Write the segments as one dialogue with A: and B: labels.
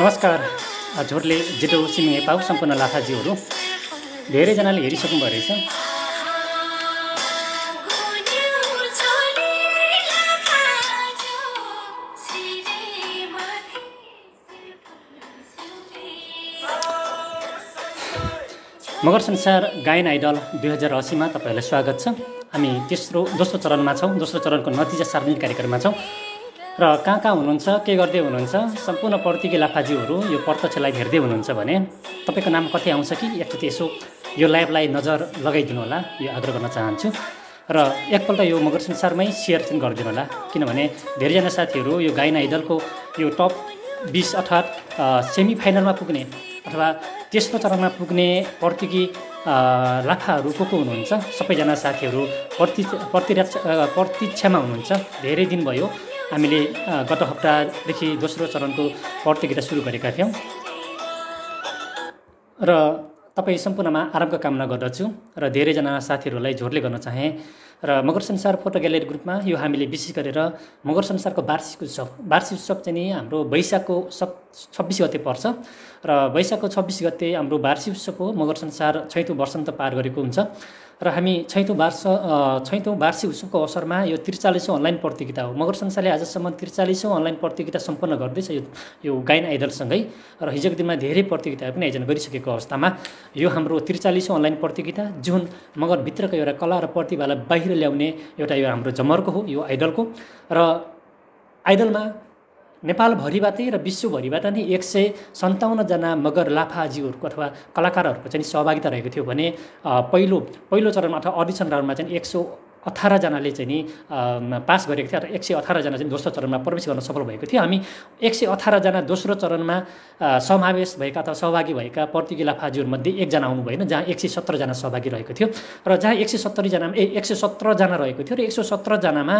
A: नमस्कार हजुरले जेटो सिमी पाउ सम्पूर्ण लाखाजीहरू धेरैजनाले भएको रहेछ मगर संसार गायन आइडल दुई हजार असीमा तपाईँहरूलाई स्वागत छ हामी तेस्रो दोस्रो चरणमा छौँ दोस्रो चरणको नतिजा सार्वजनिक कार्यक्रममा छौँ र कहाँ कहाँ हुनुहुन्छ के गर्दै हुनुहुन्छ सम्पूर्ण प्रतिकी लाफाज्यूहरू यो प्रत्यक्षलाई हेर्दै हुनुहुन्छ भने तपाईँको नाम कति आउँछ कि एकचोटि यसो यो लाइभलाई नजर लगाइदिनु होला यो आग्रह गर्न चाहन्छु र एकपल्ट यो मगर संसारमै सेयर चाहिँ गरिदिनु होला किनभने धेरैजना साथीहरू यो गायन आइडलको यो टप बिस अर्थात् सेमी फाइनलमा पुग्ने अथवा तेस्रो चरणमा पुग्ने प्रतिकी लाफाहरू को को हुनुहुन्छ सबैजना साथीहरू प्रति प्रतिरक्षा प्रतीक्षामा हुनुहुन्छ धेरै दिन भयो हामीले गत हप्तादेखि दोस्रो चरणको प्रतियोगिता सुरु गरेका थियौँ र तपाईँ सम्पूर्णमा आरामको कामना गर्दछु र धेरैजना साथीहरूलाई झोरले गर्न चाहेँ र मगर संसार फोटो ग्यालेरी ग्रुपमा यो हामीले विशेष गरेर मगर संसारको वार्षिक उत्सव वार्षिक उत्सव चाहिँ नि हाम्रो वैशाखको सब छब्बिस गते पर्छ र वैशाखको छब्बिस गते हाम्रो वार्षिक उत्सव हो मगर संसार छैटौँ वर्षन्त पार गरेको हुन्छ र हामी छैटौँ वार्ष छैटौँ वार्षिक उत्सवको अवसरमा यो त्रिचालिसौँ अनलाइन प्रतियोगिता हो मगर संसारले आजसम्म त्रिचालिसौँ अनलाइन प्रतियोगिता सम्पन्न गर्दैछ यो यो गायन आइडलसँगै र हिजोको दिनमा धेरै प्रतियोगिताहरू पनि आयोजना गरिसकेको अवस्थामा यो हाम्रो त्रिचालिसौँ अनलाइन प्रतियोगिता जुन मगरभित्रको एउटा कला र प्रतिभालाई बाहिर ल्याउने एउटा यो हाम्रो जमर्को हो यो आइडलको र आइडलमा नेपालभरिबाटै र विश्वभरिबाट नै एक सय सन्ताउन्नजना मगर लाफाजीहरूको अथवा कलाकारहरूको चाहिँ सहभागिता रहेको थियो भने पहिलो पहिलो चरणमा अथवा अडिसन राउन्डमा चाहिँ एक सय अठारजनाले चाहिँ नि पास गरेको थियो र एक सय अठारजना चाहिँ दोस्रो चरणमा प्रवेश गर्न सफल भएको थियो हामी एक सय अठारजना दोस्रो चरणमा समावेश भएका अथवा सहभागी भएका प्रतियोगी लाफाजीहरूमध्ये एकजना आउनु भएन जहाँ एक सय सत्रजना सहभागी रहेको थियो र जहाँ एक सय सत्तरीजनामा ए एक सय सत्रजना रहेको थियो र एक सय सत्रजनामा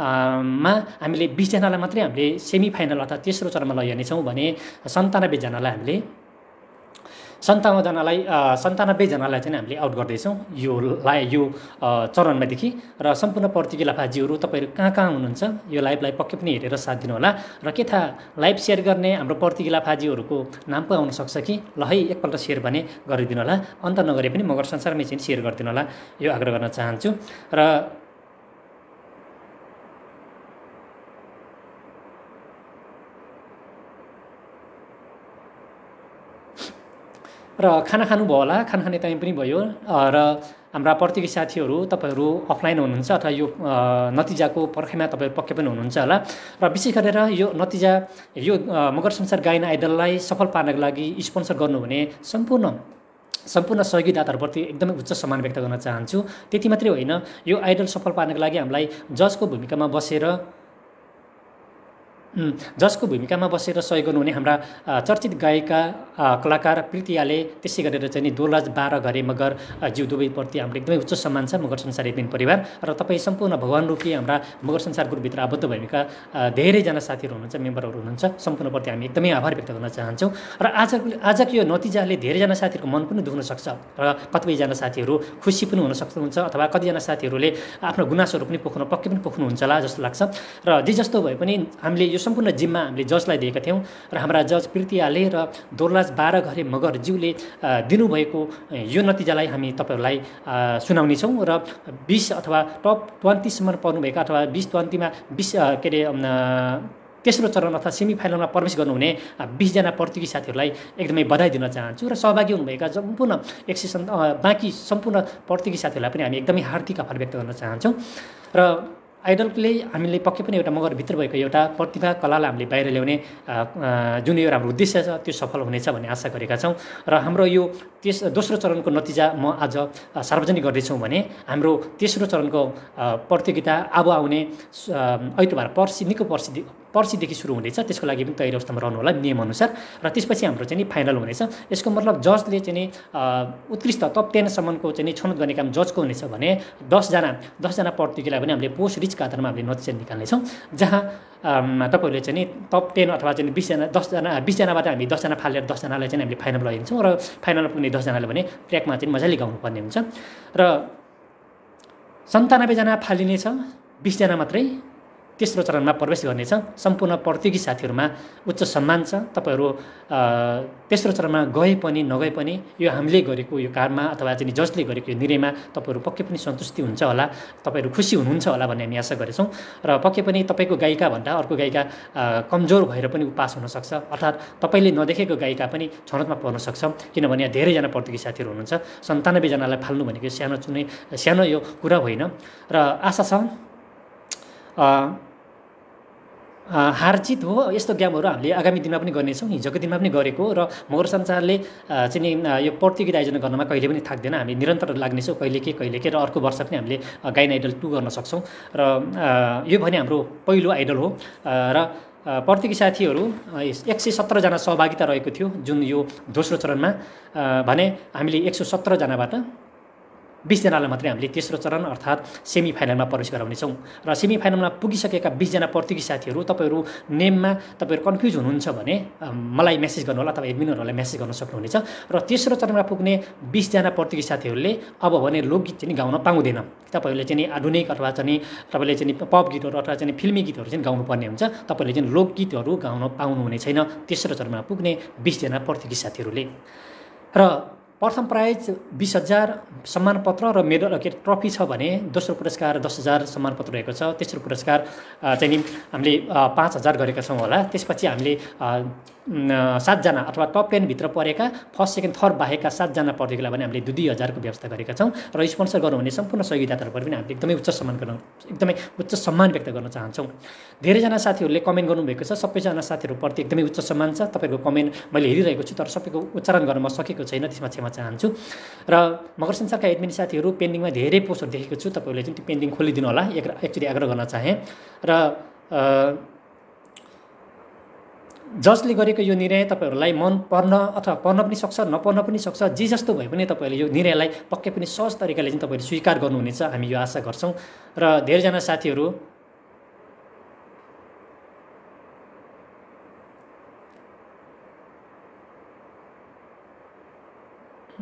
A: मा हामीले बिसजनालाई मात्रै हामीले सेमी फाइनल अर्थात् तेस्रो चरणमा लैजानेछौँ भने सन्तानब्बेजनालाई हामीले सन्ताउन्नजनालाई सन्तानब्बेजनालाई चाहिँ हामीले आउट गर्दैछौँ यो ला यो चरणमादेखि र सम्पूर्ण प्रतिकी लाफाजीहरू तपाईँहरू कहाँ कहाँ हुनुहुन्छ यो लाइभलाई पक्कै पनि हेरेर साथ दिनुहोला र के थाहा लाइभ सेयर गर्ने हाम्रो प्रतिकी लाफाजीहरूको नाम पो सक्छ कि ल है एकपल्ट सेयर भने गरिदिनु होला अन्त नगरे पनि मगर संसारमै चाहिँ सेयर गरिदिनु होला यो आग्रह गर्न चाहन्छु र र खाना खानुभयो होला खाना खाने टाइम पनि भयो र हाम्रा प्रतियोगी साथीहरू तपाईँहरू अफलाइन हुनुहुन्छ अथवा यो नतिजाको पर्खाइमा तपाईँहरू पक्कै पनि हुनुहुन्छ होला र विशेष गरेर यो नतिजा यो मगर संसार गायन आइडललाई सफल पार्नको लागि स्पोन्सर गर्नुहुने सम्पूर्ण सम्पूर्ण सहयोगीदाताहरूप्रति एकदमै उच्च सम्मान व्यक्त गर्न चाहन्छु त्यति मात्रै होइन यो आइडल सफल पार्नको लागि हामीलाई जजको भूमिकामा बसेर जसको भूमिकामा बसेर सहयोग गर्नुहुने हाम्रा चर्चित गायिका कलाकार प्रीतियाले त्यसै गरेर चाहिँ नि दोलराज बाह्र घरे मगर जिउ दुवैप्रति हाम्रो एकदमै उच्च सम्मान छ मगर संसार एपिन परिवार र तपाईँ सम्पूर्ण भगवान् रूपी हाम्रा मगर संसार ग्रुपभित्र आबद्ध भएका धेरैजना साथीहरू हुनुहुन्छ मेम्बरहरू हुनुहुन्छ सम्पूर्णप्रति हामी एकदमै आभार व्यक्त गर्न चाहन्छौँ र आज आजको यो नतिजाले धेरैजना साथीहरूको मन पनि दुख्न सक्छ र कतिपयजना साथीहरू खुसी पनि हुन सक्नुहुन्छ अथवा कतिजना साथीहरूले आफ्नो गुनासोहरू पनि पोख्नु पक्कै पनि पोख्नुहुन्छ होला जस्तो लाग्छ र जे जस्तो भए पनि हामीले यो सम्पूर्ण जिम्मा हामीले जजलाई दिएका थियौँ र हाम्रा जज प्रितियाले र दोर्लाज बाह्र घरे मगरज्यूले दिनुभएको यो नतिजालाई हामी तपाईँहरूलाई सुनाउनेछौँ र बिस अथवा टप ट्वेन्टीसम्म पर्नुभएका अथवा बिस ट्वेन्टीमा बिस के अरे तेस्रो चरण अथवा सेमी फाइनलमा प्रवेश गर्नुहुने बिसजना प्रतियोगी साथीहरूलाई एकदमै बधाई दिन चाहन्छु र सहभागी हुनुभएका सम्पूर्ण एक सय बाँकी सम्पूर्ण प्रतियोगी साथीहरूलाई पनि हामी एकदमै हार्दिक आभार व्यक्त गर्न चाहन्छौँ र आइडलले हामीले पक्कै पनि एउटा मगरभित्र भएको एउटा प्रतिभा कलालाई हामीले बाहिर ल्याउने जुन एउटा हाम्रो उद्देश्य छ त्यो सफल हुनेछ भन्ने आशा गरेका छौँ र हाम्रो यो त्यस दोस्रो चरणको नतिजा म आज सार्वजनिक गर्दैछौँ भने हाम्रो तेस्रो चरणको प्रतियोगिता अब आउने आइतबार पर्सि निको पर्सि पर्सिदेखि सुरु हुनेछ त्यसको लागि पनि तयारी अवस्थामा रहनु होला नियमअनुसार र त्यसपछि हाम्रो चाहिँ नि फाइनल हुनेछ यसको मतलब जजले चाहिँ नि उत्कृष्ट टप टेनसम्मको चाहिँ नि छनौट गर्ने काम जजको हुनेछ भने दसजना दसजना प्रतियोगीलाई पनि हामीले पोस्ट रिचका आधारमा हामीले नतिजा निकाल्नेछौँ जहाँ तपाईँहरूले चाहिँ नि टप टेन अथवा चाहिँ बिसजना दसजना बिसजनाबाट हामी दसजना फालेर दसजनालाई चाहिँ हामीले फाइनल लगिन्छौँ र फाइनल पुग्ने दसजनाले भने ट्र्याकमा चाहिँ मजाले गाउनुपर्ने हुन्छ र सन्तानब्बेजना फालिनेछ बिसजना मात्रै तेस्रो चरणमा प्रवेश गर्नेछ सम्पूर्ण प्रतियोगी साथीहरूमा उच्च सम्मान छ तपाईँहरू तेस्रो चरणमा गए पनि नगए पनि यो हामीले गरेको यो काममा अथवा चाहिँ जजले गरेको यो निर्णयमा तपाईँहरू पक्कै पनि सन्तुष्टि हुन्छ होला तपाईँहरू खुसी हुनुहुन्छ होला भन्ने हामी आशा गरेछौँ र पक्कै पनि तपाईँको गायिकाभन्दा अर्को गायिका कमजोर भएर पनि उपास हुनसक्छ अर्थात् तपाईँले नदेखेको गायिका पनि छनौटमा पर्न सक्छ किनभने यहाँ धेरैजना प्रतियोगी साथीहरू हुनुहुन्छ सन्तानब्बेजनालाई फाल्नु भनेको सानो चुने सानो यो कुरा होइन र आशा छ हारजित हो यस्तो गेमहरू हामीले आगामी दिनमा पनि गर्नेछौँ हिजोको दिनमा पनि गरेको र मगर संसारले चाहिँ नि यो प्रतियोगिता आयोजना गर्नमा कहिले पनि थाक्दैन हामी निरन्तर लाग्नेछौँ कहिले के कहिले के र अर्को वर्ष पनि हामीले गायन आइडल टू गर्न सक्छौँ र यो भने हाम्रो पहिलो आइडल हो र प्रतियोगी साथीहरू एक सय सत्रजना सहभागिता रहेको थियो जुन यो दोस्रो चरणमा भने हामीले एक सौ सत्रजनाबाट बिसजनालाई मात्रै हामीले तेस्रो चरण अर्थात् सेमी फाइनलमा प्रवेश गराउनेछौँ र सेमी फाइनलमा पुगिसकेका बिसजना प्रतियोगी साथीहरू तपाईँहरू नेममा तपाईँहरू कन्फ्युज हुनुहुन्छ भने मलाई मेसेज होला तपाईँ एडमिनहरूलाई मेसेज गर्न सक्नुहुनेछ र तेस्रो चरणमा पुग्ने बिसजना प्रतियोगी साथीहरूले अब भने लोकगीत चाहिँ गाउन पाउँदैन तपाईँहरूले चाहिँ आधुनिक अथवा चाहिँ तपाईँले चाहिँ पप गीतहरू अथवा चाहिँ फिल्मी गीतहरू चाहिँ गाउनुपर्ने हुन्छ तपाईँले चाहिँ लोकगीतहरू गाउन पाउनुहुने छैन तेस्रो चरणमा पुग्ने बिसजना प्रतियोगी साथीहरूले र प्रथम प्राइज बिस हजार पत्र र मेडल के ट्रफी छ भने दोस्रो पुरस्कार दस हजार पत्र रहेको छ तेस्रो पुरस्कार चाहिँ नि हामीले पाँच हजार गरेका छौँ होला त्यसपछि हामीले सातजना अथवा टप टेनभित्र परेका फर्स्ट सेकेन्ड थर्ड बाहेकका सातजना प्रतियोगीलाई लागि हामीले दुई दुई हजारको व्यवस्था गरेका छौँ र स्पोन्सर गर्नुहुने भने सम्पूर्ण सहयोगितातर्फ पनि हामीले एकदमै उच्च सम्मान गर्न एकदमै उच्च सम्मान व्यक्त गर्न चाहन्छौँ धेरैजना साथीहरूले कमेन्ट गर्नुभएको छ सबैजना साथीहरूप्रति एकदमै उच्च सम्मान छ तपाईँहरूको कमेन्ट मैले हेरिरहेको छु तर सबैको उच्चारण गर्न म सकेको छैन त्यसमा क्षमा चाहन्छु र मगर संसारका एडमिन साथीहरू पेन्डिङमा धेरै पोस्टहरू देखेको छु तपाईँहरूले जुन त्यो पेन्डिङ खोलिदिनु होला एक एक्चुली आग्रह गर्न चाहेँ र जजले गरेको यो निर्णय तपाईँहरूलाई मन पर्न अथवा पर्न पनि सक्छ नपर्न पनि सक्छ जे जस्तो भए पनि तपाईँहरूले यो निर्णयलाई पक्कै पनि सहज तरिकाले चाहिँ तपाईँले स्वीकार गर्नुहुनेछ हामी यो आशा गर्छौँ र धेरैजना साथीहरू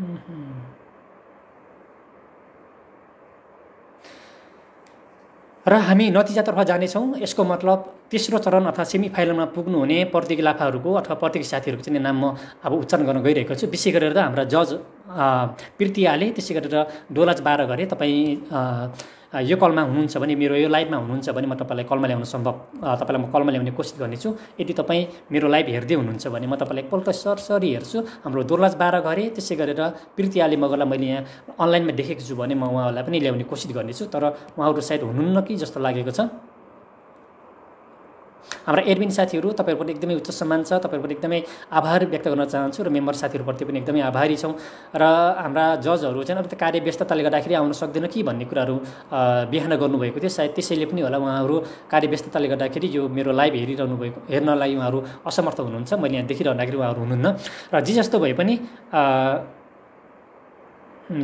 A: Mm-hmm. र हामी नतिजातर्फ जानेछौँ यसको मतलब तेस्रो चरण अथवा सेमिफाइनलमा पुग्नुहुने प्रतियोगिलाफाहरूको अथवा प्रतियोगी साथीहरूको चाहिँ नाम म अब उच्चारण गर्न गइरहेको छु विशेष गरेर हाम्रा जज प्रितियाले त्यसै गरेर डोलाज बाह्र गरे तपाईँ यो कलमा हुनुहुन्छ भने मेरो यो लाइभमा हुनुहुन्छ भने म तपाईँलाई कलमा ल्याउन सम्भव तपाईँलाई म कलमा ल्याउने कोसिस गर्नेछु यदि तपाईँ मेरो लाइभ हेर्दै हुनुहुन्छ भने म तपाईँलाई एकपल्ट सरसरी हेर्छु हाम्रो दोर्लाज बाह्र घरे त्यसै गरेर प्रीति आली मगरलाई मैले यहाँ अनलाइनमा देखेको छु भने म उहाँहरूलाई पनि ल्याउने कोसिस गर्नेछु तर उहाँहरू सायद हुनुहुन्न कि जस्तो लागेको छ हाम्रा एडमिन साथीहरू तपाईँहरूको पनि एकदमै उच्च सम्मान छ तपाईँहरू पनि एकदमै आभार व्यक्त गर्न चाहन्छु र मेम्बर साथीहरूप्रति पनि एकदमै आभारी छौँ र हाम्रा जजहरू चाहिँ अब त्यो कार्य व्यस्तताले गर्दाखेरि आउन सक्दैन कि भन्ने कुराहरू बिहान गर्नुभएको थियो सायद त्यसैले पनि होला उहाँहरू कार्य व्यस्तताले गर्दाखेरि यो मेरो लाइभ हेरिरहनु भएको हेर्नलाई उहाँहरू असमर्थ हुनुहुन्छ मैले यहाँ देखिरहँदाखेरि उहाँहरू हुनुहुन्न र जे जस्तो भए पनि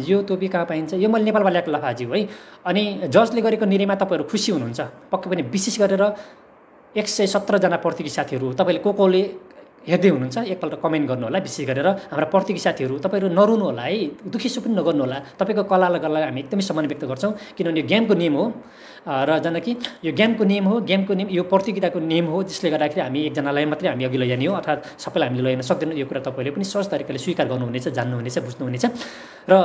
A: यो टोपी कहाँ पाइन्छ यो मैले नेपालमा ल्याएको हो है अनि जजले गरेको निर्णयमा तपाईँहरू खुसी हुनुहुन्छ पक्कै पनि विशेष गरेर एक सय सत्रजना प्रतियोगी साथीहरू तपाईँले को कोले हेर्दै हुनुहुन्छ एकपल्ट कमेन्ट गर्नु होला विशेष गरेर हाम्रा प्रतियोगी साथीहरू तपाईँहरू नरुनु होला है दुखिसो पनि होला तपाईँको कलालाई कला हामी एकदमै सम्मान व्यक्त गर्छौँ किनभने यो गेमको नियम हो र जनकि यो गेमको नियम हो गेमको नियम यो प्रतियोगिताको नियम हो जसले गर्दाखेरि हामी एकजनालाई मात्रै हामी अघि लैजाने हो अर्थात् सबैलाई हामीले लैजान सक्दैनौँ यो कुरा तपाईँले पनि सहज तरिकाले स्वीकार गर्नुहुनेछ जान्नुहुनेछ बुझ्नुहुनेछ र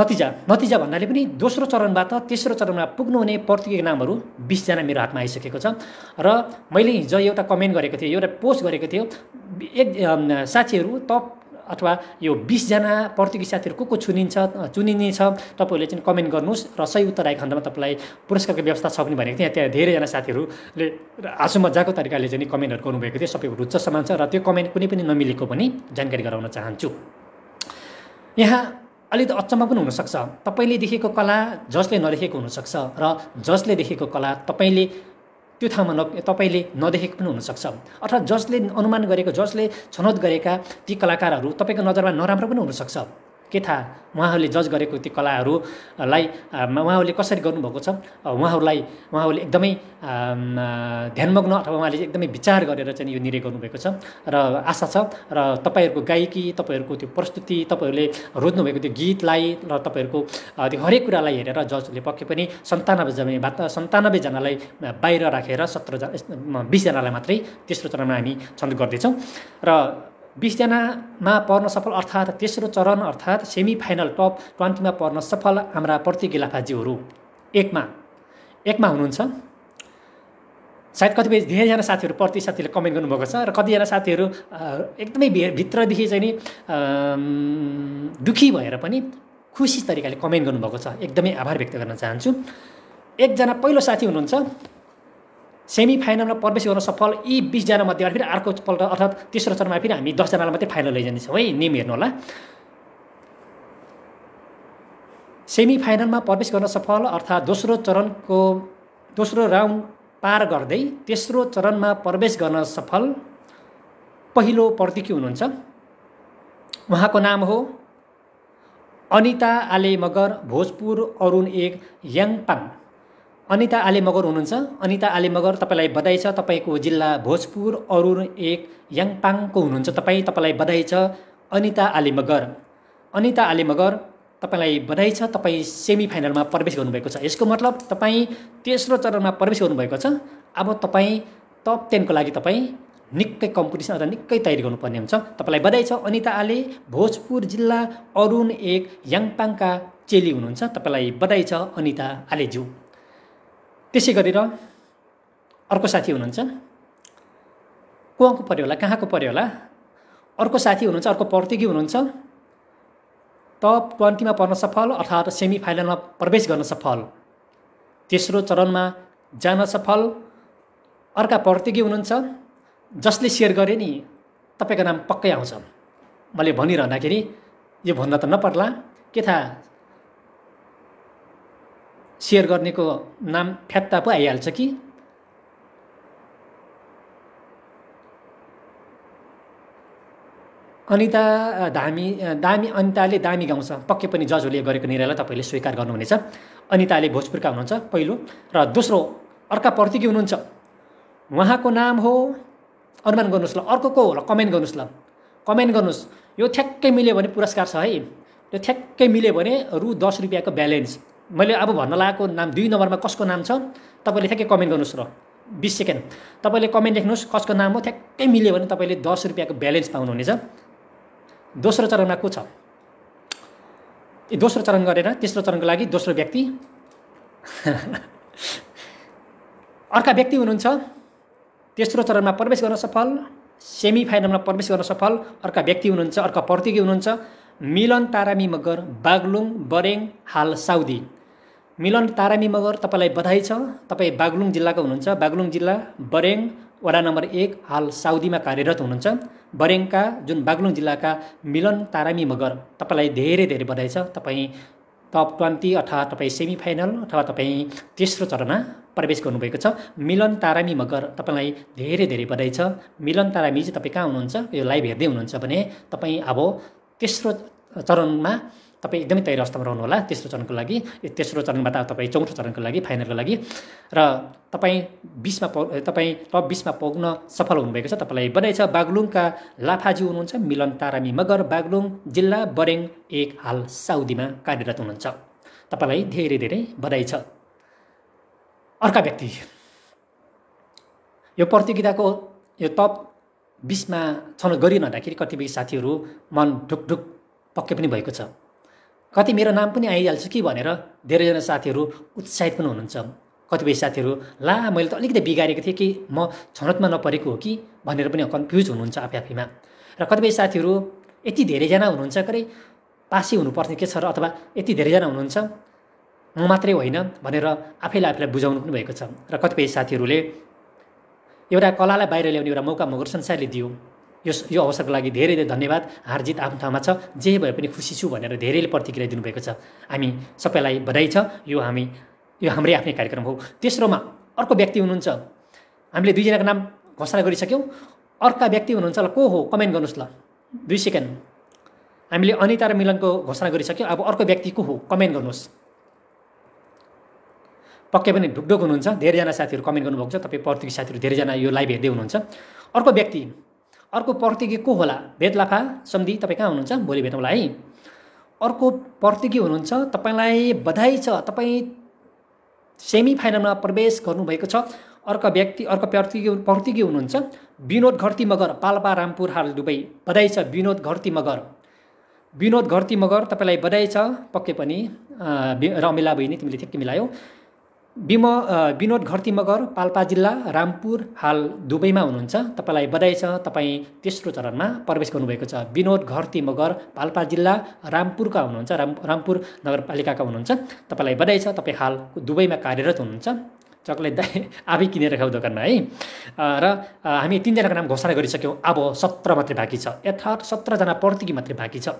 A: नतिजा नतिजा भन्नाले पनि दोस्रो चरणबाट तेस्रो चरणमा पुग्नुहुने हुने प्रतियोगी नामहरू बिसजना मेरो हातमा आइसकेको छ र मैले हिजो एउटा कमेन्ट गरेको थिएँ एउटा पोस्ट गरेको थियो एक साथीहरू तप अथवा यो बिसजना प्रतियोगी साथीहरू को को चुनिन्छ चुनिनेछ तपाईँहरूले चाहिँ कमेन्ट गर्नुहोस् र सही उत्तर आएको खण्डमा तपाईँलाई पुरस्कारको व्यवस्था छ पनि भनेको थिएँ त्यहाँ धेरैजना साथीहरूले आँसु मजाको तरिकाले चाहिँ कमेन्टहरू गर्नुभएको थियो सबै रुच्च समान छ र त्यो कमेन्ट कुनै पनि नमिलेको पनि जानकारी गराउन चाहन्छु यहाँ अलिकति अचम्म पनि हुनसक्छ तपाईँले देखेको कला जसले नदेखेको हुनसक्छ र जसले देखेको कला तपाईँले त्यो ठाउँमा न तपाईँले नदेखेको पनि हुनसक्छ अर्थात् जसले अनुमान गरेको जसले छनौट गरेका ती कलाकारहरू तपाईँको नजरमा नराम्रो पनि हुनसक्छ के थाहा उहाँहरूले जज गरेको त्यो कलाहरूलाई उहाँहरूले कसरी गर्नुभएको छ उहाँहरूलाई उहाँहरूले एकदमै ध्यानमग्न अथवा उहाँले एकदमै विचार गरेर चाहिँ यो निर्णय गर्नुभएको छ र आशा छ र तपाईँहरूको गायकी तपाईँहरूको त्यो प्रस्तुति तपाईँहरूले रोज्नुभएको त्यो गीतलाई र तपाईँहरूको त्यो हरेक कुरालाई हेरेर जजले पक्कै पनि सन्तानब्बेजना बात सन्तानब्बेजनालाई बाहिर राखेर सत्रजना बिसजनालाई मात्रै तेस्रो चरणमा हामी छन्द गर्दैछौँ र बिसजनामा पर्न सफल अर्थात् तेस्रो चरण अर्थात् सेमी फाइनल टप ट्वेन्टीमा पर्न सफल हाम्रा प्रतिगिलाफाजीहरू एकमा एकमा हुनुहुन्छ सायद कतिपय धेरैजना साथीहरू प्रति साथीले कमेन्ट गर्नुभएको छ र कतिजना साथीहरू एकदमै भित्रदेखि चाहिँ नि दुःखी भएर पनि खुसी तरिकाले कमेन्ट गर्नुभएको छ एकदमै आभार व्यक्त गर्न चाहन्छु एकजना पहिलो साथी हुनुहुन्छ सेमी फाइनलमा प्रवेश गर्न सफल यी बिसजना मध्येबाट फेरि अर्कोपल्ट अर्थात् तेस्रो चरणमा फेरि हामी दसजनालाई मात्रै फाइनल लैजानेछौँ है नेम हेर्नु होला सेमी फाइनलमा प्रवेश गर्न सफल अर्थात् दोस्रो चरणको दोस्रो राउन्ड पार गर्दै तेस्रो चरणमा प्रवेश गर्न सफल पहिलो प्रतिकी हुनुहुन्छ उहाँको नाम हो अनिता आले मगर भोजपुर अरुण एक याङपाङ अनिता आले मगर हुनुहुन्छ अनिता आले मगर तपाईँलाई बधाई छ तपाईँको जिल्ला भोजपुर अरुण एक याङपाङको हुनुहुन्छ तपाईँ तपाईँलाई बधाई छ अनिता आले मगर अनिता आले मगर तपाईँलाई बधाई छ तपाईँ सेमी फाइनलमा प्रवेश गर्नुभएको छ यसको मतलब तपाईँ तेस्रो चरणमा प्रवेश गर्नुभएको छ अब तपाईँ टप टेनको लागि तपाईँ निकै कम्पिटिसन अथवा निकै तयारी गर्नुपर्ने हुन्छ तपाईँलाई बधाई छ अनिता आले भोजपुर जिल्ला अरुण एक याङपाङका चेली हुनुहुन्छ तपाईँलाई बधाई छ अनिता आलेज्यू त्यसै गरेर अर्को साथी हुनुहुन्छ को पर्यो पऱ्यो होला कहाँको पऱ्यो होला अर्को साथी हुनुहुन्छ अर्को प्रतियोगी हुनुहुन्छ टप ट्वेन्टीमा पर्न सफल अर्थात् सेमी फाइनलमा प्रवेश गर्न सफल तेस्रो चरणमा जान सफल अर्का प्रतियोगी हुनुहुन्छ जसले सेयर गरे नि तपाईँको नाम पक्कै आउँछ मैले भनिरहँदाखेरि यो भन्न त नपर्ला के थाहा सेयर गर्नेको नाम फ्यात्ता पो आइहाल्छ कि अनिता धामी दामी अनिताले दामी गाउँछ पक्कै पनि जजहरूले गरेको निर्णयलाई तपाईँले स्वीकार गर्नुहुनेछ अनिताले भोजपुरका हुनुहुन्छ पहिलो र दोस्रो अर्का प्रतिज्ञ हुनुहुन्छ उहाँको नाम हो अनुमान गर्नुहोस् ल अर्को को होला कमेन्ट गर्नुहोस् ल कमेन्ट गर्नुहोस् यो ठ्याक्कै मिल्यो भने पुरस्कार छ है यो ठ्याक्कै मिल्यो भने रु दस रुपियाँको ब्यालेन्स मैले अब भन्न लागेको नाम दुई नम्बरमा कसको नाम छ तपाईँले ठ्याक्कै कमेन्ट गर्नुहोस् र बिस सेकेन्ड तपाईँले कमेन्ट लेख्नुहोस् कसको नाम हो ठ्याक्कै मिल्यो भने तपाईँले दस रुपियाँको ब्यालेन्स पाउनुहुनेछ दोस्रो चरणमा को छ दोस्रो चरण गरेर तेस्रो चरणको लागि दोस्रो व्यक्ति अर्का व्यक्ति हुनुहुन्छ तेस्रो चरणमा प्रवेश गर्न सफल सेमी फाइनलमा प्रवेश गर्न सफल अर्का व्यक्ति हुनुहुन्छ अर्का प्रतियोगी हुनुहुन्छ मिलन तारामी मगर बागलुङ बरेङ हाल साउदी मिलन तारामी मगर तपाईँलाई बधाई छ तपाईँ बागलुङ जिल्लाको हुनुहुन्छ बागलुङ जिल्ला बरेङ वडा नम्बर एक हाल साउदीमा कार्यरत हुनुहुन्छ बरेङका जुन बागलुङ जिल्लाका मिलन तारामी मगर तपाईँलाई धेरै धेरै बधाई छ तपाईँ टप ट्वेन्टी अथवा तपाईँ सेमी फाइनल अथवा तपाईँ तेस्रो चरणमा प्रवेश गर्नुभएको छ मिलन तारामी मगर तपाईँलाई धेरै धेरै बधाई छ मिलन तारामी चाहिँ तपाईँ कहाँ हुनुहुन्छ यो लाइभ हेर्दै हुनुहुन्छ भने तपाईँ अब तेस्रो चरणमा तपाईँ एकदमै तयार अवस्थामा रहनुहोला तेस्रो चरणको लागि तेस्रो चरणबाट तपाईँ चौथो चरणको लागि फाइनलको लागि र तपाईँ बिसमा प तपाईँ टप बिसमा पुग्न सफल हुनुभएको छ तपाईँलाई बधाई छ बागलुङका लाफाजी हुनुहुन्छ मिलन तारामी मगर बागलुङ जिल्ला बरेङ एक हाल साउदीमा कार्यरत हुनुहुन्छ तपाईँलाई धेरै धेरै बधाई छ अर्का व्यक्ति यो प्रतियोगिताको यो टप बिसमा छनौट गरिरहँदाखेरि कतिपय साथीहरू मन ढुकढुक पक्कै पनि भएको छ कति मेरो नाम पनि आइहाल्छ कि भनेर धेरैजना साथीहरू उत्साहित पनि हुनुहुन्छ कतिपय साथीहरू ला मैले त अलिकति बिगारेको थिएँ कि म छनौटमा नपरेको हो कि भनेर पनि कन्फ्युज हुनुहुन्छ आफै आफैमा र कतिपय साथीहरू यति धेरैजना हुनुहुन्छ के अरे पासी हुनुपर्ने के छ र अथवा यति धेरैजना हुनुहुन्छ म मात्रै होइन भनेर आफैलाई आफैलाई बुझाउनु पनि भएको छ र कतिपय साथीहरूले एउटा कलालाई बाहिर ल्याउने एउटा मौका मगर संसारले दियो यस यो अवसरको लागि धेरै धेरै धन्यवाद हारजित आफ्नो ठाउँमा छ जे भए पनि खुसी छु भनेर धेरैले प्रतिक्रिया दिनुभएको छ हामी सबैलाई बधाई छ यो हामी यो हाम्रै आफ्नै कार्यक्रम हो तेस्रोमा अर्को व्यक्ति हुनुहुन्छ हामीले दुईजनाको नाम घोषणा गरिसक्यौँ अर्का व्यक्ति हुनुहुन्छ ल को हो कमेन्ट गर्नुहोस् ल दुई सेकेन्ड हामीले अनिता र मिलनको घोषणा गरिसक्यौँ अब अर्को व्यक्ति को हो कमेन्ट गर्नुहोस् पक्कै पनि ढुकढुक हुनुहुन्छ धेरैजना साथीहरू कमेन्ट गर्नुभएको छ तपाईँ प्रतियोगी साथीहरू धेरैजना यो लाइभ हेर्दै हुनुहुन्छ अर्को व्यक्ति अर्को प्रतिज्ञ को होला भेदलाफा सम्धि तपाईँ कहाँ हुनुहुन्छ भोलि भेटौँला है अर्को प्रतिज्ञ हुनुहुन्छ तपाईँलाई बधाई छ तपाईँ सेमी फाइनलमा प्रवेश गर्नुभएको छ अर्को व्यक्ति अर्को प्रतिज्ञ प्रतिज्ञ हुनुहुन्छ विनोद घरती मगर पाल्पा रामपुर हाल दुबई बधाई छ विनोद घरती मगर विनोद घरती मगर तपाईँलाई बधाई छ पक्कै पनि रमिला बहिनी तिमीले ठिक्कै मिलायौ बिमो विनोद घरती मगर पाल्पा जिल्ला रामपुर हाल दुबईमा हुनुहुन्छ तपाईँलाई बधाई छ तपाईँ तेस्रो चरणमा प्रवेश गर्नुभएको छ विनोद घरती मगर पाल्पा जिल्ला रामपुरका हुनुहुन्छ राम रामपुर नगरपालिकाका हुनुहुन्छ तपाईँलाई बधाई छ तपाईँ हाल दुबईमा कार्यरत हुनुहुन्छ चक्लेट दाई आफै किनेर खाऊ दोकानमा है र हामी तिनजनाको नाम घोषणा गरिसक्यौँ अब सत्र मात्रै बाँकी छ यथार्थ सत्रजना प्रतिकी मात्रै बाँकी छ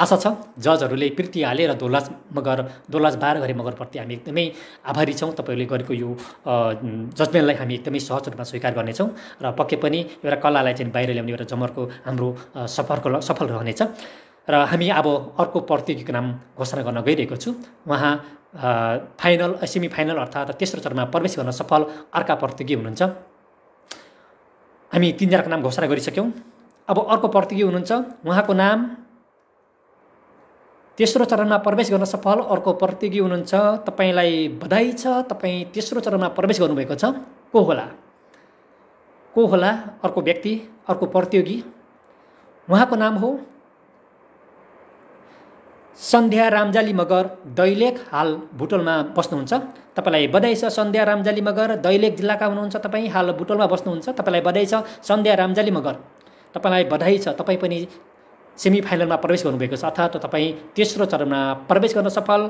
A: आशा छ जजहरूले प्रीति हाले र दोलाज मगर दोलाज बाह्र घरे मगरप्रति हामी एकदमै आभारी छौँ तपाईँहरूले गरेको यो जजमेन्टलाई हामी एकदमै सहज रूपमा स्वीकार गर्नेछौँ र पक्कै पनि एउटा कलालाई चाहिँ बाहिर ल्याउने एउटा जमरको हाम्रो सफरको सफल रहनेछ र हामी अब अर्को प्रतियोगीको नाम घोषणा गर्न गइरहेको छु उहाँ फाइनल सेमी फाइनल अर्थात् तेस्रो चरणमा प्रवेश गर्न सफल अर्का प्रतियोगी हुनुहुन्छ हामी तिनजनाको नाम घोषणा गरिसक्यौँ अब अर्को प्रतियोगी हुनुहुन्छ उहाँको नाम तेस्रो चरणमा प्रवेश गर्न सफल अर्को प्रतियोगी हुनुहुन्छ तपाईँलाई बधाई छ तपाईँ तेस्रो चरणमा प्रवेश गर्नुभएको छ को होला को होला अर्को व्यक्ति अर्को प्रतियोगी उहाँको नाम हो सन्ध्या रामजाली मगर दैलेख हाल भुटोलमा बस्नुहुन्छ तपाईँलाई बधाई छ सन्ध्या रामजाली मगर दैलेख जिल्लाका हुनुहुन्छ तपाईँ हाल भुटोलमा बस्नुहुन्छ तपाईँलाई बधाई छ सन्ध्या रामजाली मगर तपाईँलाई बधाई छ तपाईँ पनि सेमी फाइनलमा प्रवेश गर्नुभएको छ अर्थात् तपाईँ तेस्रो चरणमा प्रवेश गर्न सफल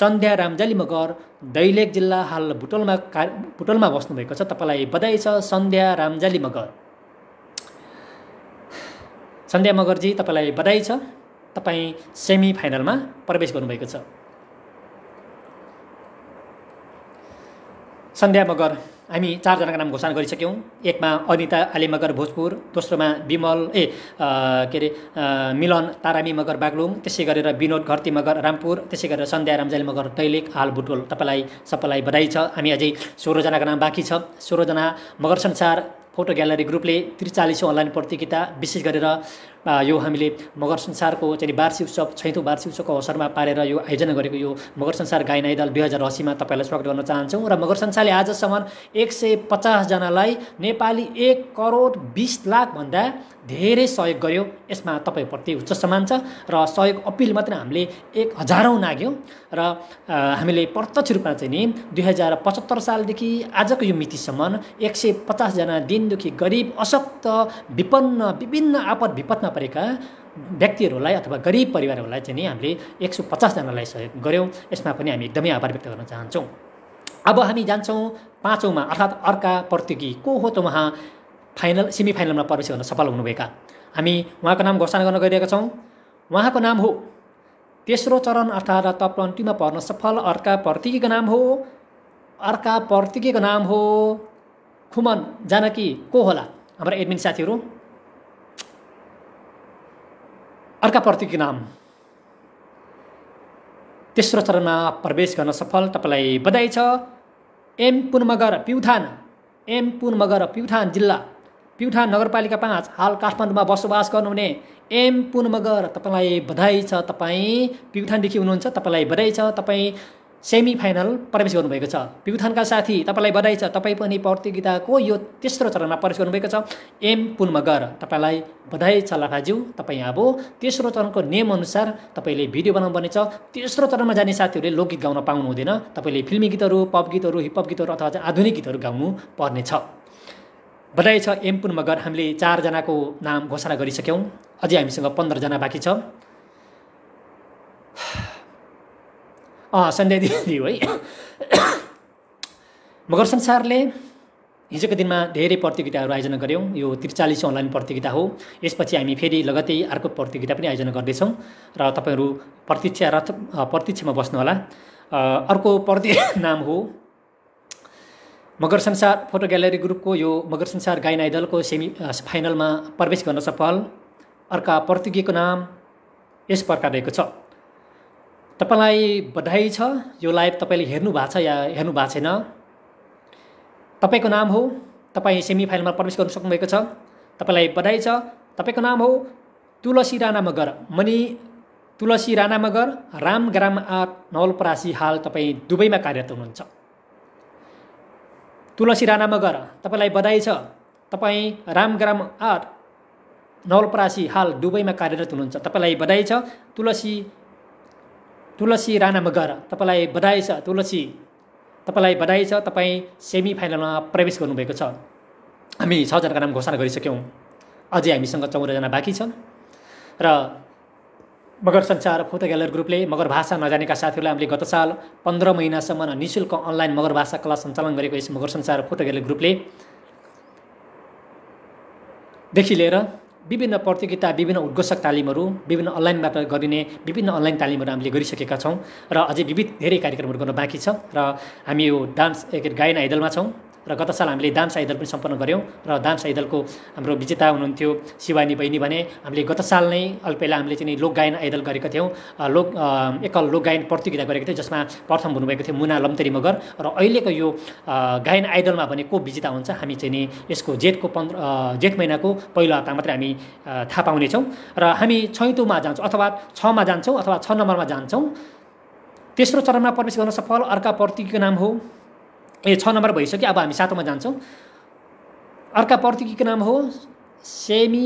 A: सन्ध्या रामजाली मगर दैलेख जिल्ला हाल भुटोलमा का भुटोलमा बस्नुभएको छ तपाईँलाई बधाई छ सन्ध्या रामजाली मगर सन्ध्या मगरजी तपाईँलाई बधाई छ तपाईँ सेमी फाइनलमा प्रवेश गर्नुभएको छ सन्ध्या मगर हामी चारजनाको नाम घोषणा गरिसक्यौँ एकमा अनिता आले मगर भोजपुर दोस्रोमा विमल ए के अरे मिलन तारामी मगर बागलुङ त्यसै गरेर विनोद घरती मगर रामपुर त्यसै गरेर सन्ध्या रामजाली मगर दैलेख हाल बुटोल तपाईँलाई सबैलाई बधाई छ हामी अझै सोह्रजनाको नाम बाँकी छ सोह्रजना मगर संसार फोटो ग्यालरी ग्रुपले त्रिचालिसौँ अनलाइन प्रतियोगिता विशेष गरेर यो हामीले मगर संसारको चाहिँ वार्षिक उत्सव छैथौँ वार्षिक उत्सवको अवसरमा पारेर यो आयोजना गरेको यो मगर संसार गायन आइदल दुई हजार असीमा तपाईँलाई स्वागत गर्न चाहन्छौँ र मगर संसारले आजसम्म एक सय पचासजनालाई नेपाली एक करोड बिस लाखभन्दा धेरै सहयोग गर्यो यसमा तपाईँप्रति उच्च सम्मान छ र सहयोग अपिल मात्र हामीले एक हजारौँ नाग्यौँ र हामीले प्रत्यक्ष रूपमा चाहिँ नि दुई हजार पचहत्तर सालदेखि आजको यो मितिसम्म एक सय पचासजना दिनदुखी गरिब अशक्त विपन्न विभिन्न आपद विपदमा परेका व्यक्तिहरूलाई अथवा गरिब परिवारहरूलाई चाहिँ नि हामीले एक सौ पचासजनालाई सहयोग गऱ्यौँ यसमा पनि हामी एकदमै आभार व्यक्त गर्न चाहन्छौँ अब हामी जान्छौँ पाँचौँमा अर्थात् अर्का प्रतियोगी को हो त उहाँ फाइनल सेमी फाइनलमा प्रवेश गर्न सफल हुनुभएका हामी उहाँको नाम घोषणा गर्न गइरहेका छौँ उहाँको नाम हो तेस्रो चरण अर्थात् टप ट्वेन्टीमा पर्न सफल अर्का प्रतियोगीको नाम हो अर्का प्रतियोगीको नाम हो खुमन जानकी को होला हाम्रा एडमिन साथीहरू अर्काप्रतिको नाम तेस्रो चरणमा प्रवेश गर्न सफल तपाईँलाई बधाई छ एम पुनमगर प्युठान एम पुनमगर प्युठान जिल्ला प्युठान नगरपालिका पाँच हाल काठमाडौँमा बसोबास गर्नुहुने एम पुनमगर तपाईँलाई बधाई छ तपाईँ प्युठानदेखि हुनुहुन्छ तपाईँलाई बधाई छ तपाईँ सेमी फाइनल प्रवेश गर्नुभएको छ प्युथानका साथी तपाईँलाई बधाई छ तपाईँ पनि प्रतियोगिताको यो तेस्रो चरणमा प्रवेश गर्नुभएको छ एम मगर तपाईँलाई बधाई छ लाफाज्यू तपाईँ अब तेस्रो चरणको नियमअनुसार तपाईँले भिडियो बनाउनु बनाउनुपर्नेछ तेस्रो चरणमा जाने साथीहरूले लोकगीत गाउन पाउनु हुँदैन तपाईँले फिल्मी गीतहरू पप गीतहरू हिपहप गीतहरू अथवा आधुनिक गीतहरू गाउनु पर्नेछ बधाई छ एम मगर हामीले चारजनाको नाम घोषणा गरिसक्यौँ अझै हामीसँग पन्ध्रजना बाँकी छ सन्ध्या दिदी है मगर संसारले हिजोको दिनमा धेरै प्रतियोगिताहरू आयोजना गऱ्यौँ यो त्रिचालिस अनलाइन प्रतियोगिता हो यसपछि हामी फेरि लगतै अर्को प्रतियोगिता पनि आयोजना गर्दैछौँ र तपाईँहरू र प्रतीक्षामा बस्नुहोला अर्को प्रति नाम हो मगर संसार फोटो ग्यालेरी ग्रुपको यो मगर संसार गायन आइडलको सेमी फाइनलमा प्रवेश गर्न सफल अर्का प्रतियोगीको नाम यस प्रकार रहेको छ तपाईँलाई बधाई छ यो लाइभ तपाईँले हेर्नु भएको छ या हेर्नु भएको छैन तपाईँको नाम हो तपाईँ सेमी फाइनलमा प्रवेश गर्नु सक्नुभएको छ तपाईँलाई बधाई छ तपाईँको नाम हो तुलसी राणा मगर मणि तुलसी राणा मगर राम ग्राम आठ नवलपरासी हाल तपाईँ दुबईमा कार्यरत हुनुहुन्छ तुलसी राणा मगर तपाईँलाई बधाई छ तपाईँ राम ग्राम आठ नवलपरासी हाल दुबईमा कार्यरत हुनुहुन्छ तपाईँलाई बधाई छ तुलसी तुलसी राणा मगर तपाईँलाई बधाई छ तुलसी तपाईँलाई बधाई छ तपाईँ सेमी फाइनलमा प्रवेश गर्नुभएको छ हामी छजनाको नाम घोषणा गरिसक्यौँ अझै हामीसँग चौधजना बाँकी छन् र मगर सञ्चार फोटो ग्यालरी ग्रुपले मगर भाषा नजानेका साथीहरूलाई हामीले गत साल पन्ध्र महिनासम्म नि शुल्क अनलाइन मगर भाषा कला सञ्चालन गरेको यस मगर सञ्चार फोटो ग्यालरी ग्रुपले देखि लिएर विभिन्न प्रतियोगिता विभिन्न उद्घोषक तालिमहरू विभिन्न अनलाइनबाट गरिने विभिन्न अनलाइन तालिमहरू हामीले गरिसकेका छौँ र अझै विविध धेरै कार्यक्रमहरू गर्न बाँकी छ र हामी यो डान्स गायन आइडलमा छौँ र गत साल हामीले दान साइदल पनि सम्पन्न गऱ्यौँ र दान साइदलको हाम्रो विजेता हुनुहुन्थ्यो शिवानी बहिनी भने हामीले गत साल नै अलि पहिला हामीले चाहिँ लोक गायन आइदल गरेका थियौँ लोक एकल लोक गायन प्रतियोगिता गरेको थियौँ जसमा प्रथम हुनुभएको थियो मुना लम्तेरी मगर र अहिलेको यो गायन आइडलमा भने को विजेता हुन्छ हामी चाहिँ नि यसको जेठको पन्ध्र जेठ महिनाको पहिलो हप्ता मात्रै हामी थाहा पाउनेछौँ र हामी छैटौँमा जान्छौँ अथवा छमा जान्छौँ अथवा छ नम्बरमा जान्छौँ तेस्रो चरणमा प्रवेश गर्न सफल अर्का प्रतियोगीको नाम हो ए छ नम्बर भइसक्यो अब हामी सातौँमा जान्छौँ अर्का प्रतियोगीको नाम हो सेमी